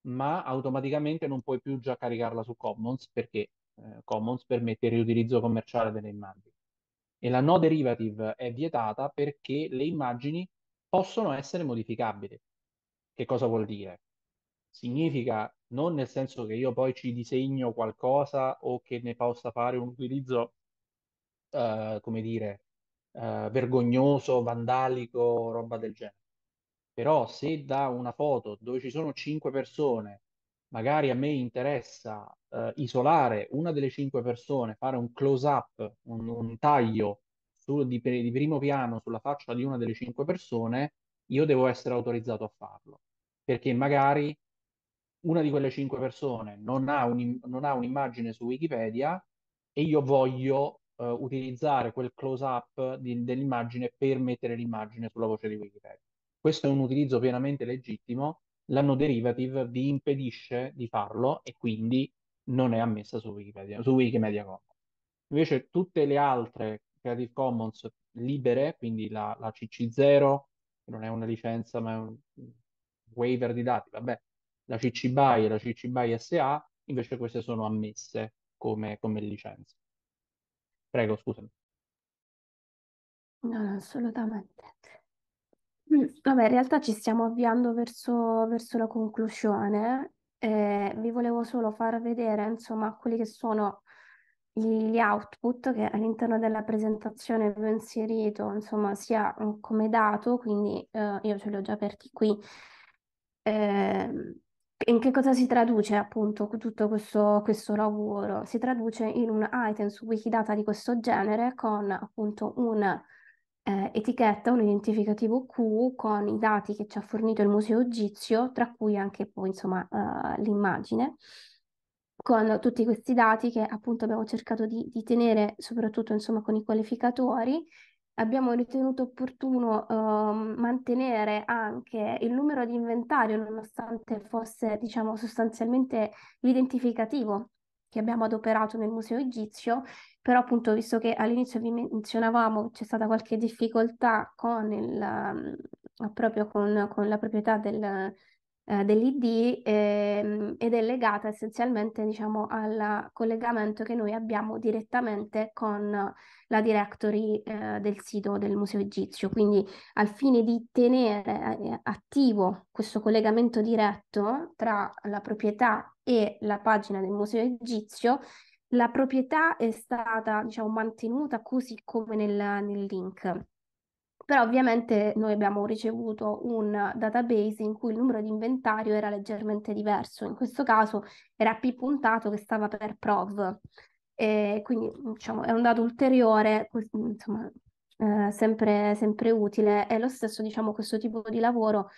ma automaticamente non puoi più già caricarla su Commons perché eh, Commons permette il riutilizzo commerciale delle immagini. E la no derivative è vietata perché le immagini possono essere modificabili che cosa vuol dire? Significa non nel senso che io poi ci disegno qualcosa o che ne possa fare un utilizzo, eh, come dire, eh, vergognoso, vandalico, roba del genere. Però se da una foto dove ci sono cinque persone, magari a me interessa eh, isolare una delle cinque persone, fare un close-up, un, un taglio su, di, di primo piano sulla faccia di una delle cinque persone, io devo essere autorizzato a farlo, perché magari una di quelle cinque persone non ha, un, non ha un'immagine su Wikipedia e io voglio eh, utilizzare quel close-up di, dell'immagine per mettere l'immagine sulla voce di Wikipedia. Questo è un utilizzo pienamente legittimo, la no derivative vi impedisce di farlo e quindi non è ammessa su Wikipedia, su Wikimedia Commons. Invece tutte le altre Creative Commons libere, quindi la, la CC0, non è una licenza ma è un waiver di dati, vabbè, la CC BY e la CC BY SA, invece queste sono ammesse come, come licenza. Prego, scusami. No, no, assolutamente. Mm, vabbè, in realtà ci stiamo avviando verso, verso la conclusione. Eh, vi volevo solo far vedere, insomma, quelli che sono gli output che all'interno della presentazione avevo inserito, insomma, sia mhmm, come dato, quindi eh, io ce li ho già aperti qui. Eh, in che cosa si traduce appunto tutto questo, questo, lavoro? Si traduce in un item su Wikidata di questo genere con appunto un'etichetta, eh, un identificativo Q con i dati che ci ha fornito il Museo Egizio, tra cui anche poi insomma eh, l'immagine con tutti questi dati che appunto abbiamo cercato di, di tenere, soprattutto insomma con i qualificatori, abbiamo ritenuto opportuno eh, mantenere anche il numero di inventario, nonostante fosse diciamo sostanzialmente l'identificativo che abbiamo adoperato nel museo egizio, però appunto visto che all'inizio vi menzionavamo c'è stata qualche difficoltà con, il, ehm, proprio con, con la proprietà del, eh, dell'ID ehm, ed è legata essenzialmente diciamo, al collegamento che noi abbiamo direttamente con la directory eh, del sito del Museo Egizio. Quindi al fine di tenere eh, attivo questo collegamento diretto tra la proprietà e la pagina del Museo Egizio, la proprietà è stata diciamo, mantenuta così come nel, nel link però ovviamente noi abbiamo ricevuto un database in cui il numero di inventario era leggermente diverso, in questo caso era più puntato che stava per prov, e quindi diciamo, è un dato ulteriore, insomma, eh, sempre, sempre, utile. È lo stesso, diciamo, questo tipo di lavoro,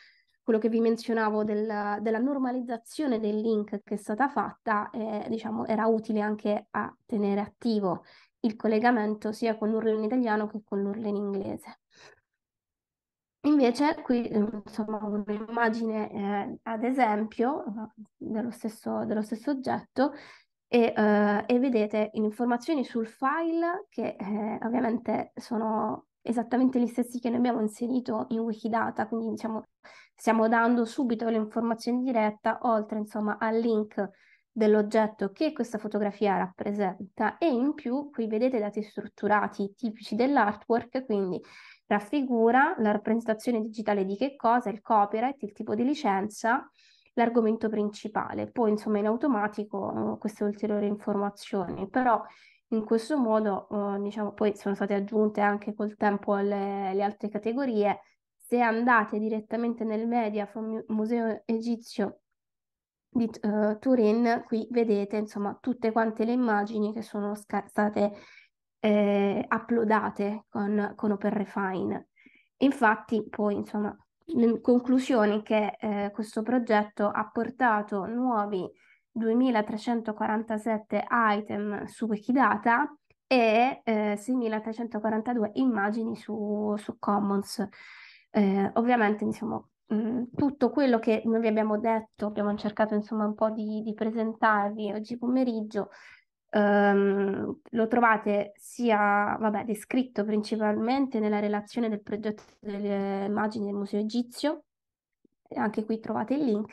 quello che vi menzionavo del, della normalizzazione del link che è stata fatta, eh, diciamo, era utile anche a tenere attivo il collegamento sia con l'URL in italiano che con l'URL in inglese. Invece qui insomma un'immagine eh, ad esempio eh, dello stesso, dello stesso oggetto e, eh, e, vedete informazioni sul file che eh, ovviamente sono esattamente gli stessi che noi abbiamo inserito in Wikidata, quindi diciamo stiamo dando subito l'informazione diretta oltre insomma al link dell'oggetto che questa fotografia rappresenta e in più qui vedete dati strutturati tipici dell'artwork, quindi raffigura la rappresentazione digitale di che cosa, il copyright, il tipo di licenza, l'argomento principale. Poi, insomma, in automatico uh, queste ulteriori informazioni, però in questo modo, uh, diciamo, poi sono state aggiunte anche col tempo le, le altre categorie. Se andate direttamente nel Media Museo Egizio di uh, Turin, qui vedete insomma tutte quante le immagini che sono sca- state eh, uploadate con, con OpenRefine. Infatti poi, insomma, in conclusioni che eh, questo progetto ha portato nuovi 2347 item su Wikidata e eh, 6342 immagini su, su Commons. Eh, ovviamente, insomma, mh, mm, tutto quello che noi vi abbiamo detto, abbiamo cercato insomma un po' di, di presentarvi oggi pomeriggio, Um, lo trovate sia, vabbè, descritto principalmente nella relazione del progetto delle immagini del Museo Egizio, anche qui trovate il link,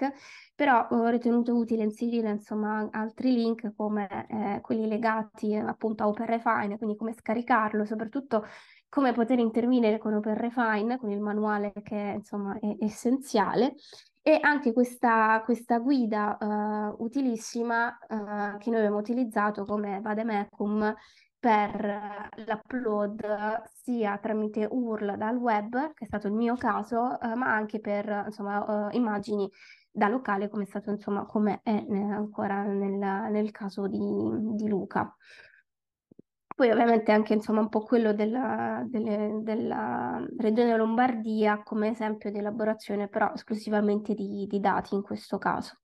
però ho uhm, ritenuto utile inserire insomma altri link come eh, quelli legati eh, appunto a OpenRefine, quindi come scaricarlo, soprattutto come poter intervenire con OpenRefine, con il manuale che insomma è essenziale e anche questa, questa guida uh, utilissima uh, che noi abbiamo utilizzato come vademecum per l'upload sia tramite URL dal web, che è stato il mio caso, uh, ma anche per insomma, immagini da locale, come è stato insomma, come è ancora nel, nel caso di, di Luca. Poi ovviamente anche insomma, un po' quello della, delle, della, regione Lombardia come esempio di elaborazione però esclusivamente di, di dati in questo caso.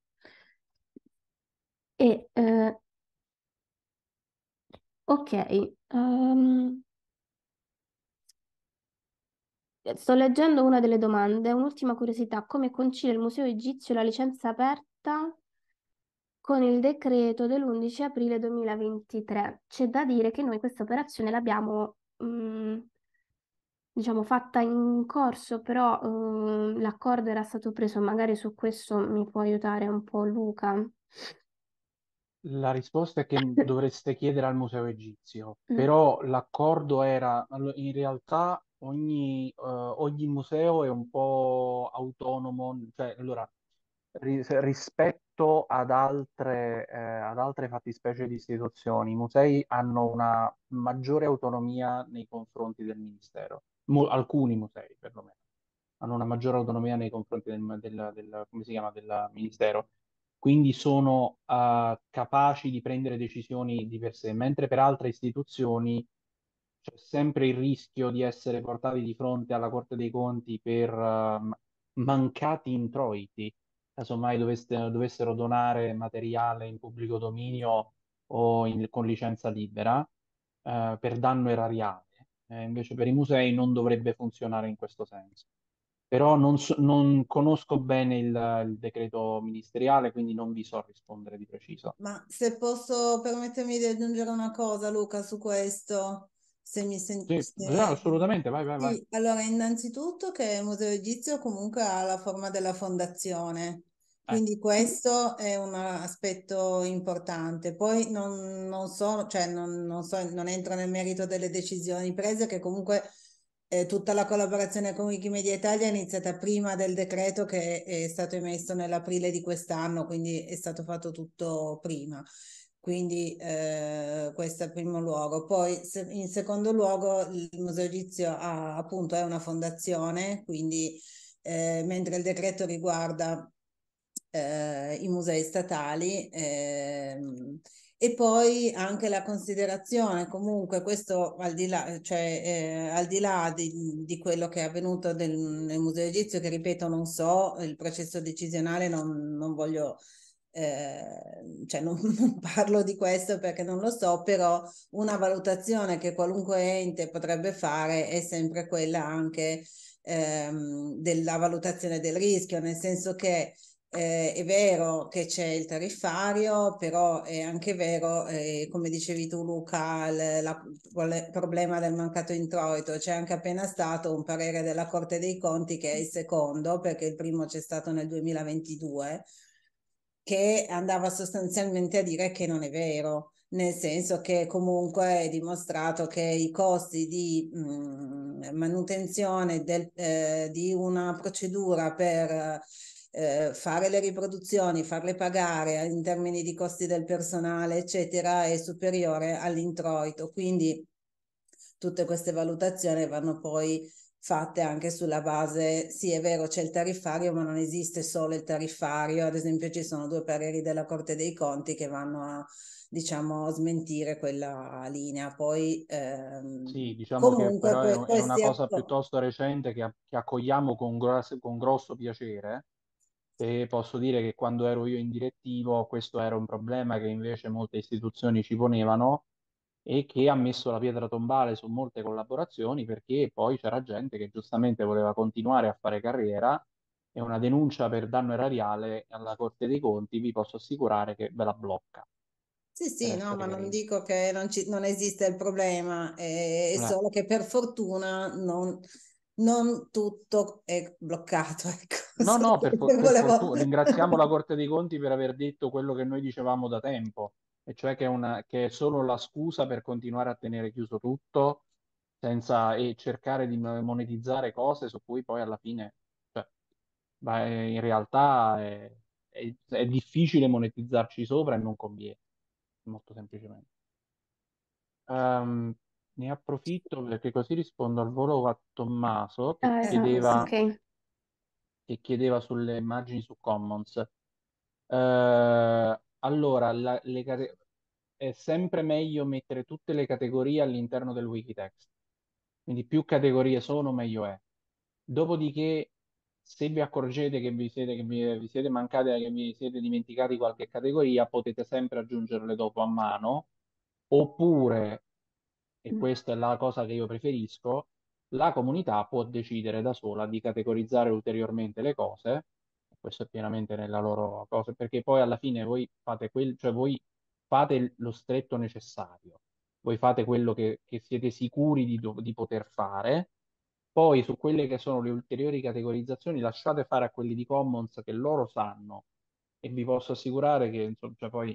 E, eh, ok, um, sto leggendo una delle domande, un'ultima curiosità, come concilia il Museo Egizio la licenza aperta? con il decreto dell'11 aprile 2023. C'è da dire che noi questa operazione l'abbiamo mh, mm, diciamo fatta in corso, però eh, l'accordo era stato preso, magari su questo mi può aiutare un po' Luca. La risposta è che dovreste chiedere al museo egizio, mm. però l'accordo era in realtà ogni, eh, ogni museo è un po' autonomo, cioè allora rispetto ad altre, eh, ad altre, fattispecie di istituzioni, i musei hanno una maggiore autonomia nei confronti del Ministero, Mo- alcuni musei perlomeno hanno una maggiore autonomia nei confronti del, del, del, chiama, del Ministero, quindi sono uh, capaci di prendere decisioni di per sé, mentre per altre istituzioni c'è sempre il rischio di essere portati di fronte alla Corte dei Conti per uh, mancati introiti casomai doveste, dovessero donare materiale in pubblico dominio o in, con licenza libera eh, per danno erariale. Eh, invece per i musei non dovrebbe funzionare in questo senso. Però non, so, non conosco bene il, il, decreto ministeriale, quindi non vi so rispondere di preciso. Ma se posso permettermi di aggiungere una cosa, Luca, su questo, se mi sentite. Sì, no, assolutamente, vai, vai, vai. allora, innanzitutto che il Museo Egizio comunque ha la forma della fondazione, quindi questo è un aspetto importante. Poi non, non so, cioè non, non, so, non entro nel merito delle decisioni prese che comunque eh, tutta la collaborazione con Wikimedia Italia è iniziata prima del decreto che è stato emesso nell'aprile di quest'anno, quindi è stato fatto tutto prima. Quindi eh, questo è il primo luogo. Poi se, in secondo luogo il Museo Egizio ha, appunto è una fondazione, quindi eh, mentre il decreto riguarda eh, i musei statali. Ehm, e poi anche la considerazione, comunque, questo al di là, cioè, eh, al di, là di, di, quello che è avvenuto nel, nel, Museo Egizio, che ripeto, non so, il processo decisionale non, non voglio, eh, cioè non, non, parlo di questo perché non lo so, però una valutazione che qualunque ente potrebbe fare è sempre quella anche ehm, della valutazione del rischio, nel senso che eh, è vero che c'è il tariffario, però è anche vero, eh, come dicevi tu Luca, il problema del mancato introito. C'è anche appena stato un parere della Corte dei Conti che è il secondo, perché il primo c'è stato nel 2022, che andava sostanzialmente a dire che non è vero, nel senso che comunque è dimostrato che i costi di mh, mm, manutenzione del, eh, di una procedura per eh, fare le riproduzioni, farle pagare in termini di costi del personale, eccetera, è superiore all'introito. Quindi tutte queste valutazioni vanno poi fatte anche sulla base, sì è vero c'è il tariffario, ma non esiste solo il tariffario, ad esempio ci sono due pareri della Corte dei Conti che vanno a diciamo smentire quella linea. Poi ehm, sì, diciamo comunque, che però è, è una cosa piuttosto recente che, che accogliamo con, gros- con grosso piacere e posso dire che quando ero io in direttivo questo era un problema che invece molte istituzioni ci ponevano e che ha messo la pietra tombale su molte collaborazioni perché poi c'era gente che giustamente voleva continuare a fare carriera e una denuncia per danno erariale alla Corte dei Conti vi posso assicurare che ve la blocca. Sì, sì, eh, no, ma non dico che non, ci, non esiste il problema, eh, è, è eh. solo che per fortuna non, non tutto è bloccato. Ecco. No, no, per, for- volevo... Ringraziamo la Corte dei Conti per aver detto quello che noi dicevamo da tempo, e cioè che è, una, che è solo la scusa per continuare a tenere chiuso tutto senza, e cercare di monetizzare cose su cui poi alla fine, cioè, beh, in realtà è, è, è difficile monetizzarci sopra e non conviene, molto semplicemente. Um, ne approfitto perché così rispondo al volo a Tommaso che Ah, esatto, chiedeva, esatto, ok. chiedeva sulle immagini su Commons. Eh, allora, la- le è sempre meglio mettere tutte le categorie all'interno del Wikitext. Quindi più categorie sono, meglio è. Dopodiché, se vi accorgete che vi siete, che vi, vi siete mancati, che vi siete dimenticati qualche categoria, potete sempre aggiungerle dopo a mano, oppure e mm. questa è la cosa che io preferisco, la comunità può decidere da sola di categorizzare ulteriormente le cose, questo è pienamente nella loro cosa, perché poi alla fine voi fate, quel, cioè voi fate lo stretto necessario, voi fate quello che, che siete sicuri di, di poter fare, poi su quelle che sono le ulteriori categorizzazioni lasciate fare a quelli di Commons che loro sanno e vi posso assicurare che insomma, cioè poi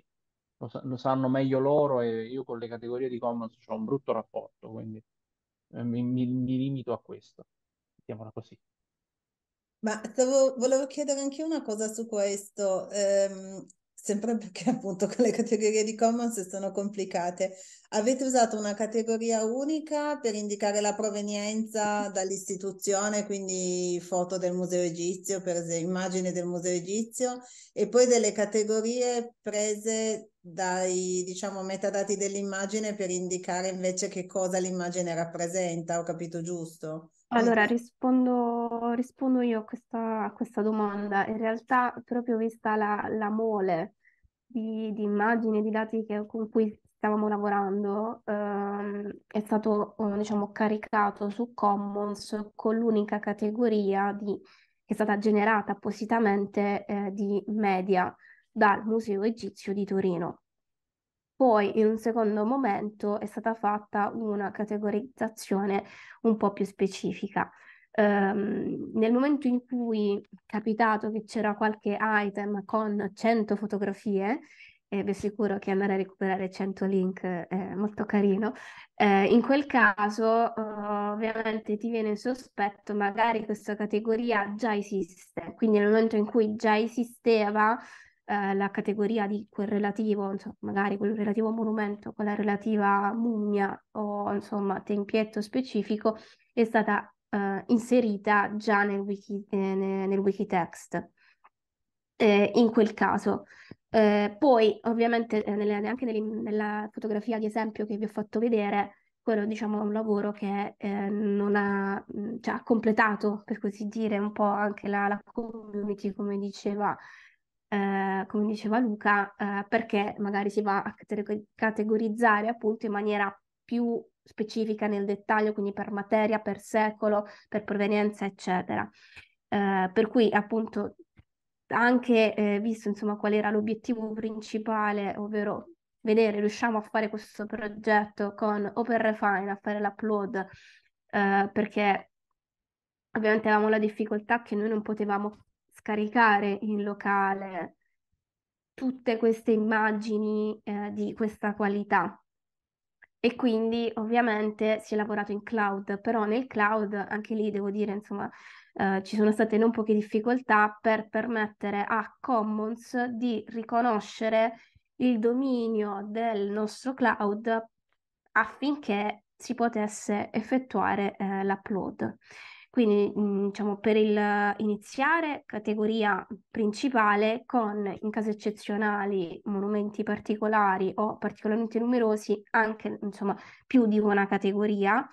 lo, sa- lo sanno meglio loro e io con le categorie di Commons ho un brutto rapporto, quindi eh, mi, mi- mi limito a questo, mettiamola così. Ma stavo- volevo chiedere anche una cosa su questo. Ehm, sempre perché appunto con le categorie di commons sono complicate. Avete usato una categoria unica per indicare la provenienza dall'istituzione, quindi foto del museo egizio, per esempio, immagini del museo egizio, e poi delle categorie prese dai diciamo, metadati dell'immagine per indicare invece che cosa l'immagine rappresenta, ho capito giusto? Allora, rispondo, rispondo io a questa, a questa domanda. In realtà, proprio vista la, la mole di, di immagini e di dati che- con cui stavamo lavorando, ehm, è stato, eh, diciamo, caricato su Commons con l'unica categoria di- che è stata generata appositamente, eh, di media dal Museo Egizio di Torino. Poi in un secondo momento è stata fatta una categorizzazione un po' più specifica. Um, nel momento in cui è capitato che c'era qualche item con 100 fotografie, e vi assicuro che andare a recuperare 100 link è molto carino, eh, in quel caso uh, ovviamente ti viene in sospetto, magari questa categoria già esiste, quindi nel momento in cui già esisteva eh, la categoria di quel relativo, insomma, magari quel relativo monumento, quella relativa mummia o insomma tempietto specifico, è stata eh, inserita già nel, wiki, nel, nel wikitext. Eh, in quel caso, eh, poi, ovviamente, eh, nelle, anche nelle, nella fotografia di esempio che vi ho fatto vedere, quello diciamo è un lavoro che eh, non ha, mh, mm, cioè, completato, per così dire, un po' anche la, la community, come diceva eh, come diceva Luca, eh, perché magari si va a categorizzare appunto in maniera più specifica nel dettaglio, quindi per materia, per secolo, per provenienza, eccetera. Eh, per cui appunto anche eh, visto insomma qual era l'obiettivo principale, ovvero vedere riusciamo a fare questo progetto con OpenRefine, a fare l'upload, eh, perché ovviamente avevamo la difficoltà che noi non potevamo scaricare in locale tutte queste immagini eh, di questa qualità. E quindi ovviamente si è lavorato in cloud, però nel cloud anche lì devo dire, insomma, eh, ci sono state non poche difficoltà per permettere a Commons di riconoscere il dominio del nostro cloud affinché si potesse effettuare eh, l'upload. Quindi, mhmm, diciamo, per il iniziare, categoria principale con, in casi eccezionali, monumenti particolari o particolarmente numerosi, anche, insomma, più di una categoria,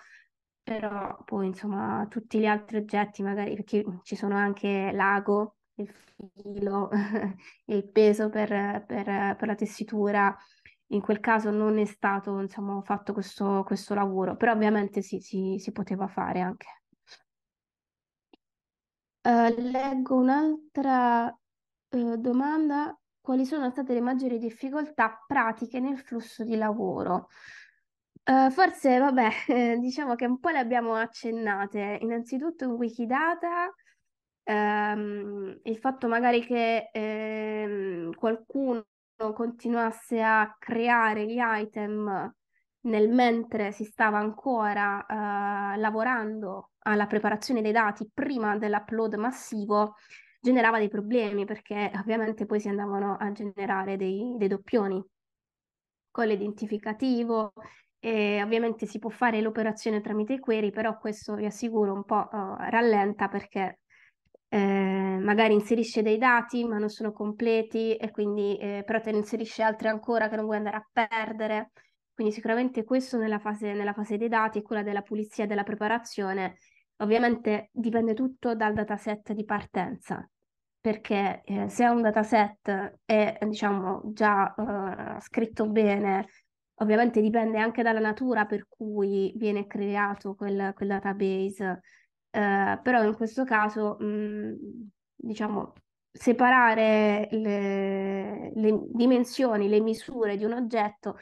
però poi, insomma, tutti gli altri oggetti, magari, perché ci sono anche l'ago, il filo, il peso per, per, per la tessitura, in quel caso non è stato, insomma, fatto questo, questo lavoro, però ovviamente sì, si, si poteva fare anche. Eh, leggo un'altra eh, domanda. Quali sono state le maggiori difficoltà pratiche nel flusso di lavoro? Eh, forse, vabbè, eh, diciamo che un po' le abbiamo accennate. Innanzitutto in Wikidata, ehm, il fatto magari che ehm, qualcuno continuasse a creare gli item nel mentre si stava ancora eh, lavorando alla preparazione dei dati prima dell'upload massivo, generava dei problemi perché ovviamente poi si andavano a generare dei, dei doppioni con l'identificativo e ovviamente si può fare l'operazione tramite query, però questo vi assicuro un po' eh, rallenta perché eh, magari inserisce dei dati ma non sono completi e quindi eh, però te ne inserisce altri ancora che non vuoi andare a perdere quindi sicuramente questo nella fase, nella fase dei dati e quella della pulizia e della preparazione. Ovviamente dipende tutto dal dataset di partenza, perché eh, se un dataset è diciamo, già eh, scritto bene, ovviamente dipende anche dalla natura per cui viene creato quel, quel database, eh, però in questo caso mh, mm, diciamo, separare le, le dimensioni, le misure di un oggetto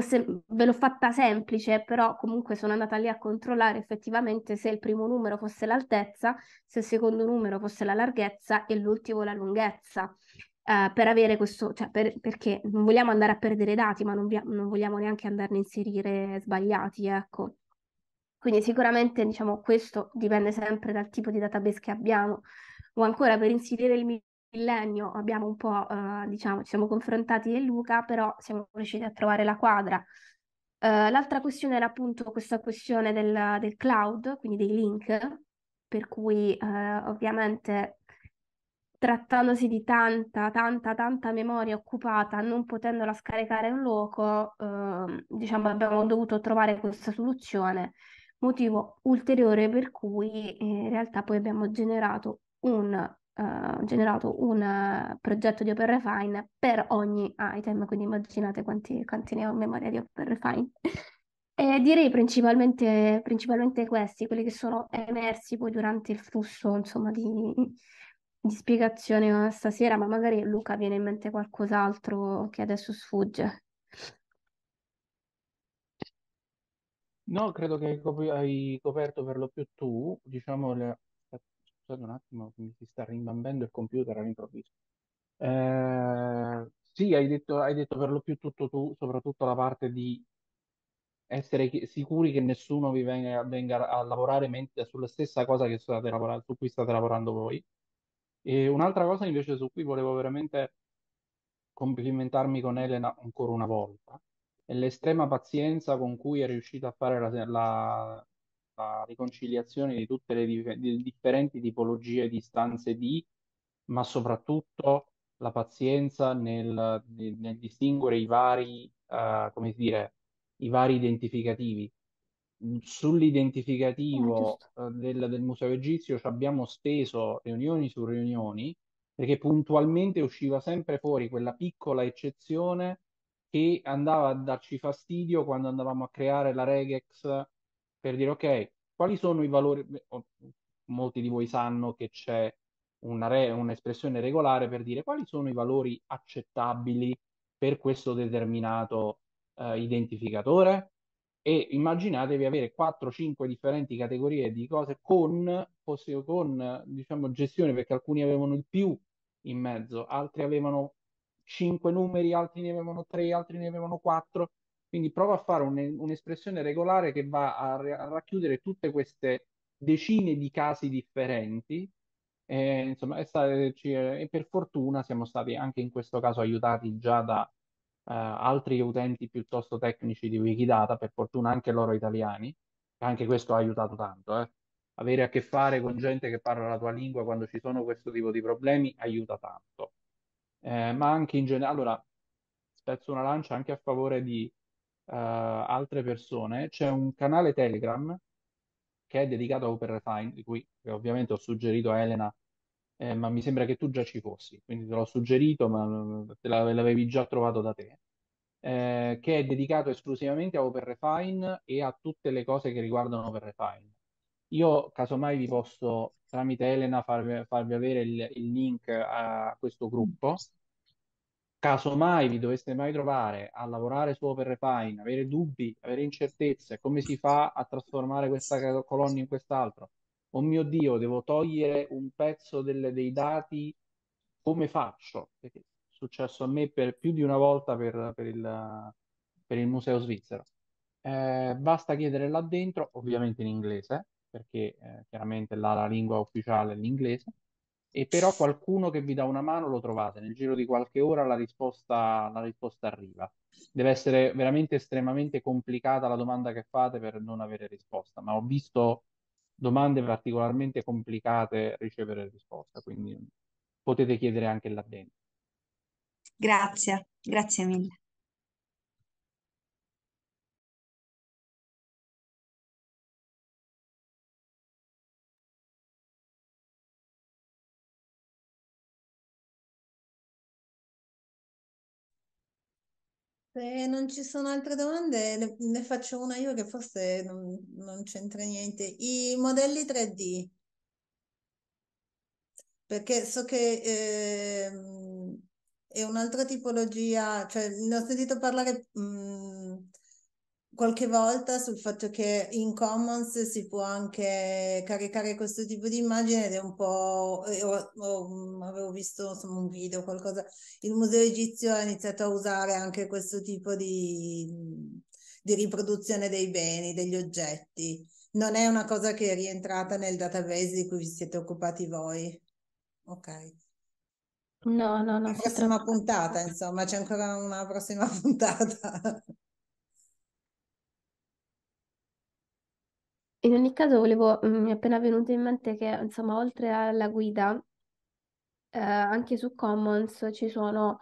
sem- ve l'ho fatta semplice, però comunque sono andata lì a controllare effettivamente se il primo numero fosse l'altezza, se il secondo numero fosse la larghezza e l'ultimo la lunghezza. Uh, per avere questo, cioè per, perché non vogliamo andare a perdere dati, ma non, via- non vogliamo neanche andarne a inserire sbagliati, ecco. Quindi sicuramente diciamo questo dipende sempre dal tipo di database che abbiamo o ancora per inserire il mio millennio abbiamo un po', eh, diciamo, ci siamo confrontati e Luca, però siamo riusciti a trovare la quadra. Eh, l'altra questione era appunto questa questione del, del cloud, quindi dei link, per cui eh, ovviamente trattandosi di tanta, tanta, tanta memoria occupata, non potendola scaricare in loco, ehm, diciamo abbiamo dovuto trovare questa soluzione, motivo ulteriore per cui eh, in realtà poi abbiamo generato un uh, generato un eh, progetto di OpenRefine per ogni item, quindi immaginate quanti, quanti ne ho in memoria di OpenRefine. E direi principalmente, principalmente, questi, quelli che sono emersi poi durante il flusso, insomma, di, di spiegazione stasera, ma magari Luca viene in mente qualcos'altro che adesso sfugge. No, credo che hai coperto per lo più tu, diciamo, le, scusate un attimo, mi si sta rimbambendo il computer all'improvviso. Eh, sì, hai detto, hai detto per lo più tutto tu, soprattutto la parte di essere sicuri che nessuno vi venga, venga a lavorare ment- sulla stessa cosa che state lavorando, su cui state lavorando voi. E un'altra cosa invece su cui volevo veramente complimentarmi con Elena ancora una volta è l'estrema pazienza con cui è riuscita a fare la, la- la riconciliazione di tutte le, dif- le differenti tipologie di stanze di, ma soprattutto la pazienza nel, nel, nel distinguere i vari, eh, come dire, i vari identificativi. Sull'identificativo ah, eh, del, del museo egizio ci abbiamo speso riunioni su riunioni perché puntualmente usciva sempre fuori quella piccola eccezione che andava a darci fastidio quando andavamo a creare la regex per dire ok, quali sono i valori, molti di voi sanno che c'è una re, un'espressione regolare per dire quali sono i valori accettabili per questo determinato eh, identificatore e immaginatevi avere 4-5 differenti categorie di cose con, con diciamo, gestione perché alcuni avevano il più in mezzo, altri avevano 5 numeri, altri ne avevano 3, altri ne avevano 4 quindi prova a fare un, un'espressione regolare che va a, a, racchiudere tutte queste decine di casi differenti. E, insomma, è sta, e per fortuna siamo stati anche in questo caso aiutati già da eh, altri utenti piuttosto tecnici di Wikidata, per fortuna anche loro italiani, anche questo ha aiutato tanto. Eh. Avere a che fare con gente che parla la tua lingua quando ci sono questo tipo di problemi aiuta tanto. Eh, ma anche in generale, allora, spezzo una lancia anche a favore di eh, altre persone, c'è un canale Telegram che è dedicato a Opera Refine, di cui eh, ovviamente ho suggerito a Elena, eh, ma mi sembra che tu già ci fossi, quindi te l'ho suggerito, ma mm, l'avevi già trovato da te, eh, che è dedicato esclusivamente a OpenRefine e a tutte le cose che riguardano OpenRefine. Io casomai vi posso, tramite Elena, farvi, farvi avere il, il link a questo gruppo casomai vi doveste mai trovare a lavorare su OpenRefine, avere dubbi, avere incertezze, come si fa a trasformare questa colonna in quest'altro? Oh mio Dio, devo togliere un pezzo delle, dei dati, come faccio? Perché è successo a me per più di una volta per, per, il, per il, Museo Svizzero. Eh, basta chiedere là dentro, ovviamente in inglese, perché eh, chiaramente là la lingua ufficiale è l'inglese, e però qualcuno che vi dà una mano lo trovate, nel giro di qualche ora la risposta, la risposta arriva. Deve essere veramente estremamente complicata la domanda che fate per non avere risposta, ma ho visto domande particolarmente complicate ricevere risposta, quindi potete chiedere anche là dentro. Grazie, grazie mille. Se eh, non ci sono altre domande, ne, ne faccio una io che forse non, non c'entra niente. I modelli 3D, perché so che eh, è un'altra tipologia, cioè ne ho sentito parlare mh, qualche volta sul fatto che in Commons si può anche caricare questo tipo di immagine ed è un po'... Io, eh, oh, mm, avevo visto insomma, un video, qualcosa. Il Museo Egizio ha iniziato a usare anche questo tipo di, mm, di riproduzione dei beni, degli oggetti. Non è una cosa che è rientrata nel database di cui vi siete occupati voi. Ok. No, no, no. La prossima puntata, insomma, c'è ancora una prossima puntata. In ogni caso volevo mm, mi è appena venuto in mente che, insomma, oltre alla guida, eh, anche su Commons ci sono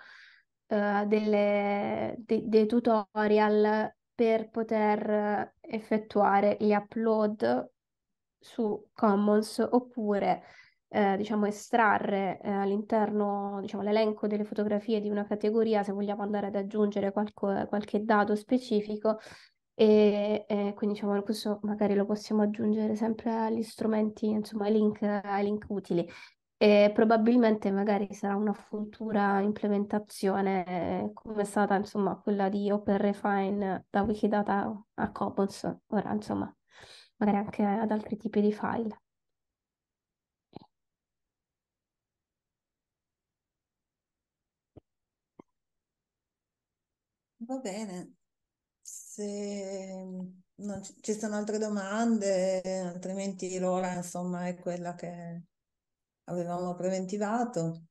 eh, delle- de- dei tutorial per poter effettuare gli upload su Commons oppure eh, diciamo estrarre eh, all'interno diciamo, l'elenco delle fotografie di una categoria se vogliamo andare ad aggiungere qualche dato specifico e, e quindi diciamo, questo magari lo possiamo aggiungere sempre agli strumenti, insomma, ai link, ai link utili. E probabilmente magari sarà una futura implementazione eh, come è stata insomma quella di OpenRefine da Wikidata a Commons, ora insomma magari anche ad altri tipi di file. Va bene, se mm, non ci sono altre domande, altrimenti l'ora insomma è quella che avevamo preventivato.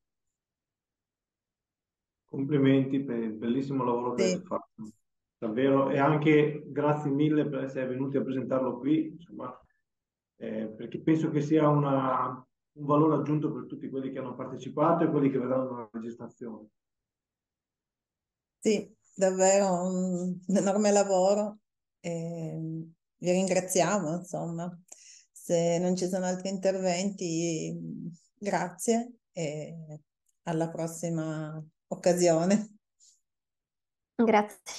Complimenti per il bellissimo lavoro che sì. avete fatto, davvero, e anche grazie mille per essere venuti a presentarlo qui, insomma, eh, perché penso che sia una, un valore aggiunto per tutti quelli che hanno partecipato e quelli che vedranno la registrazione. Sì, davvero un, un enorme lavoro e vi ringraziamo, insomma. Se non ci sono altri interventi, grazie e alla prossima occasione. Grazie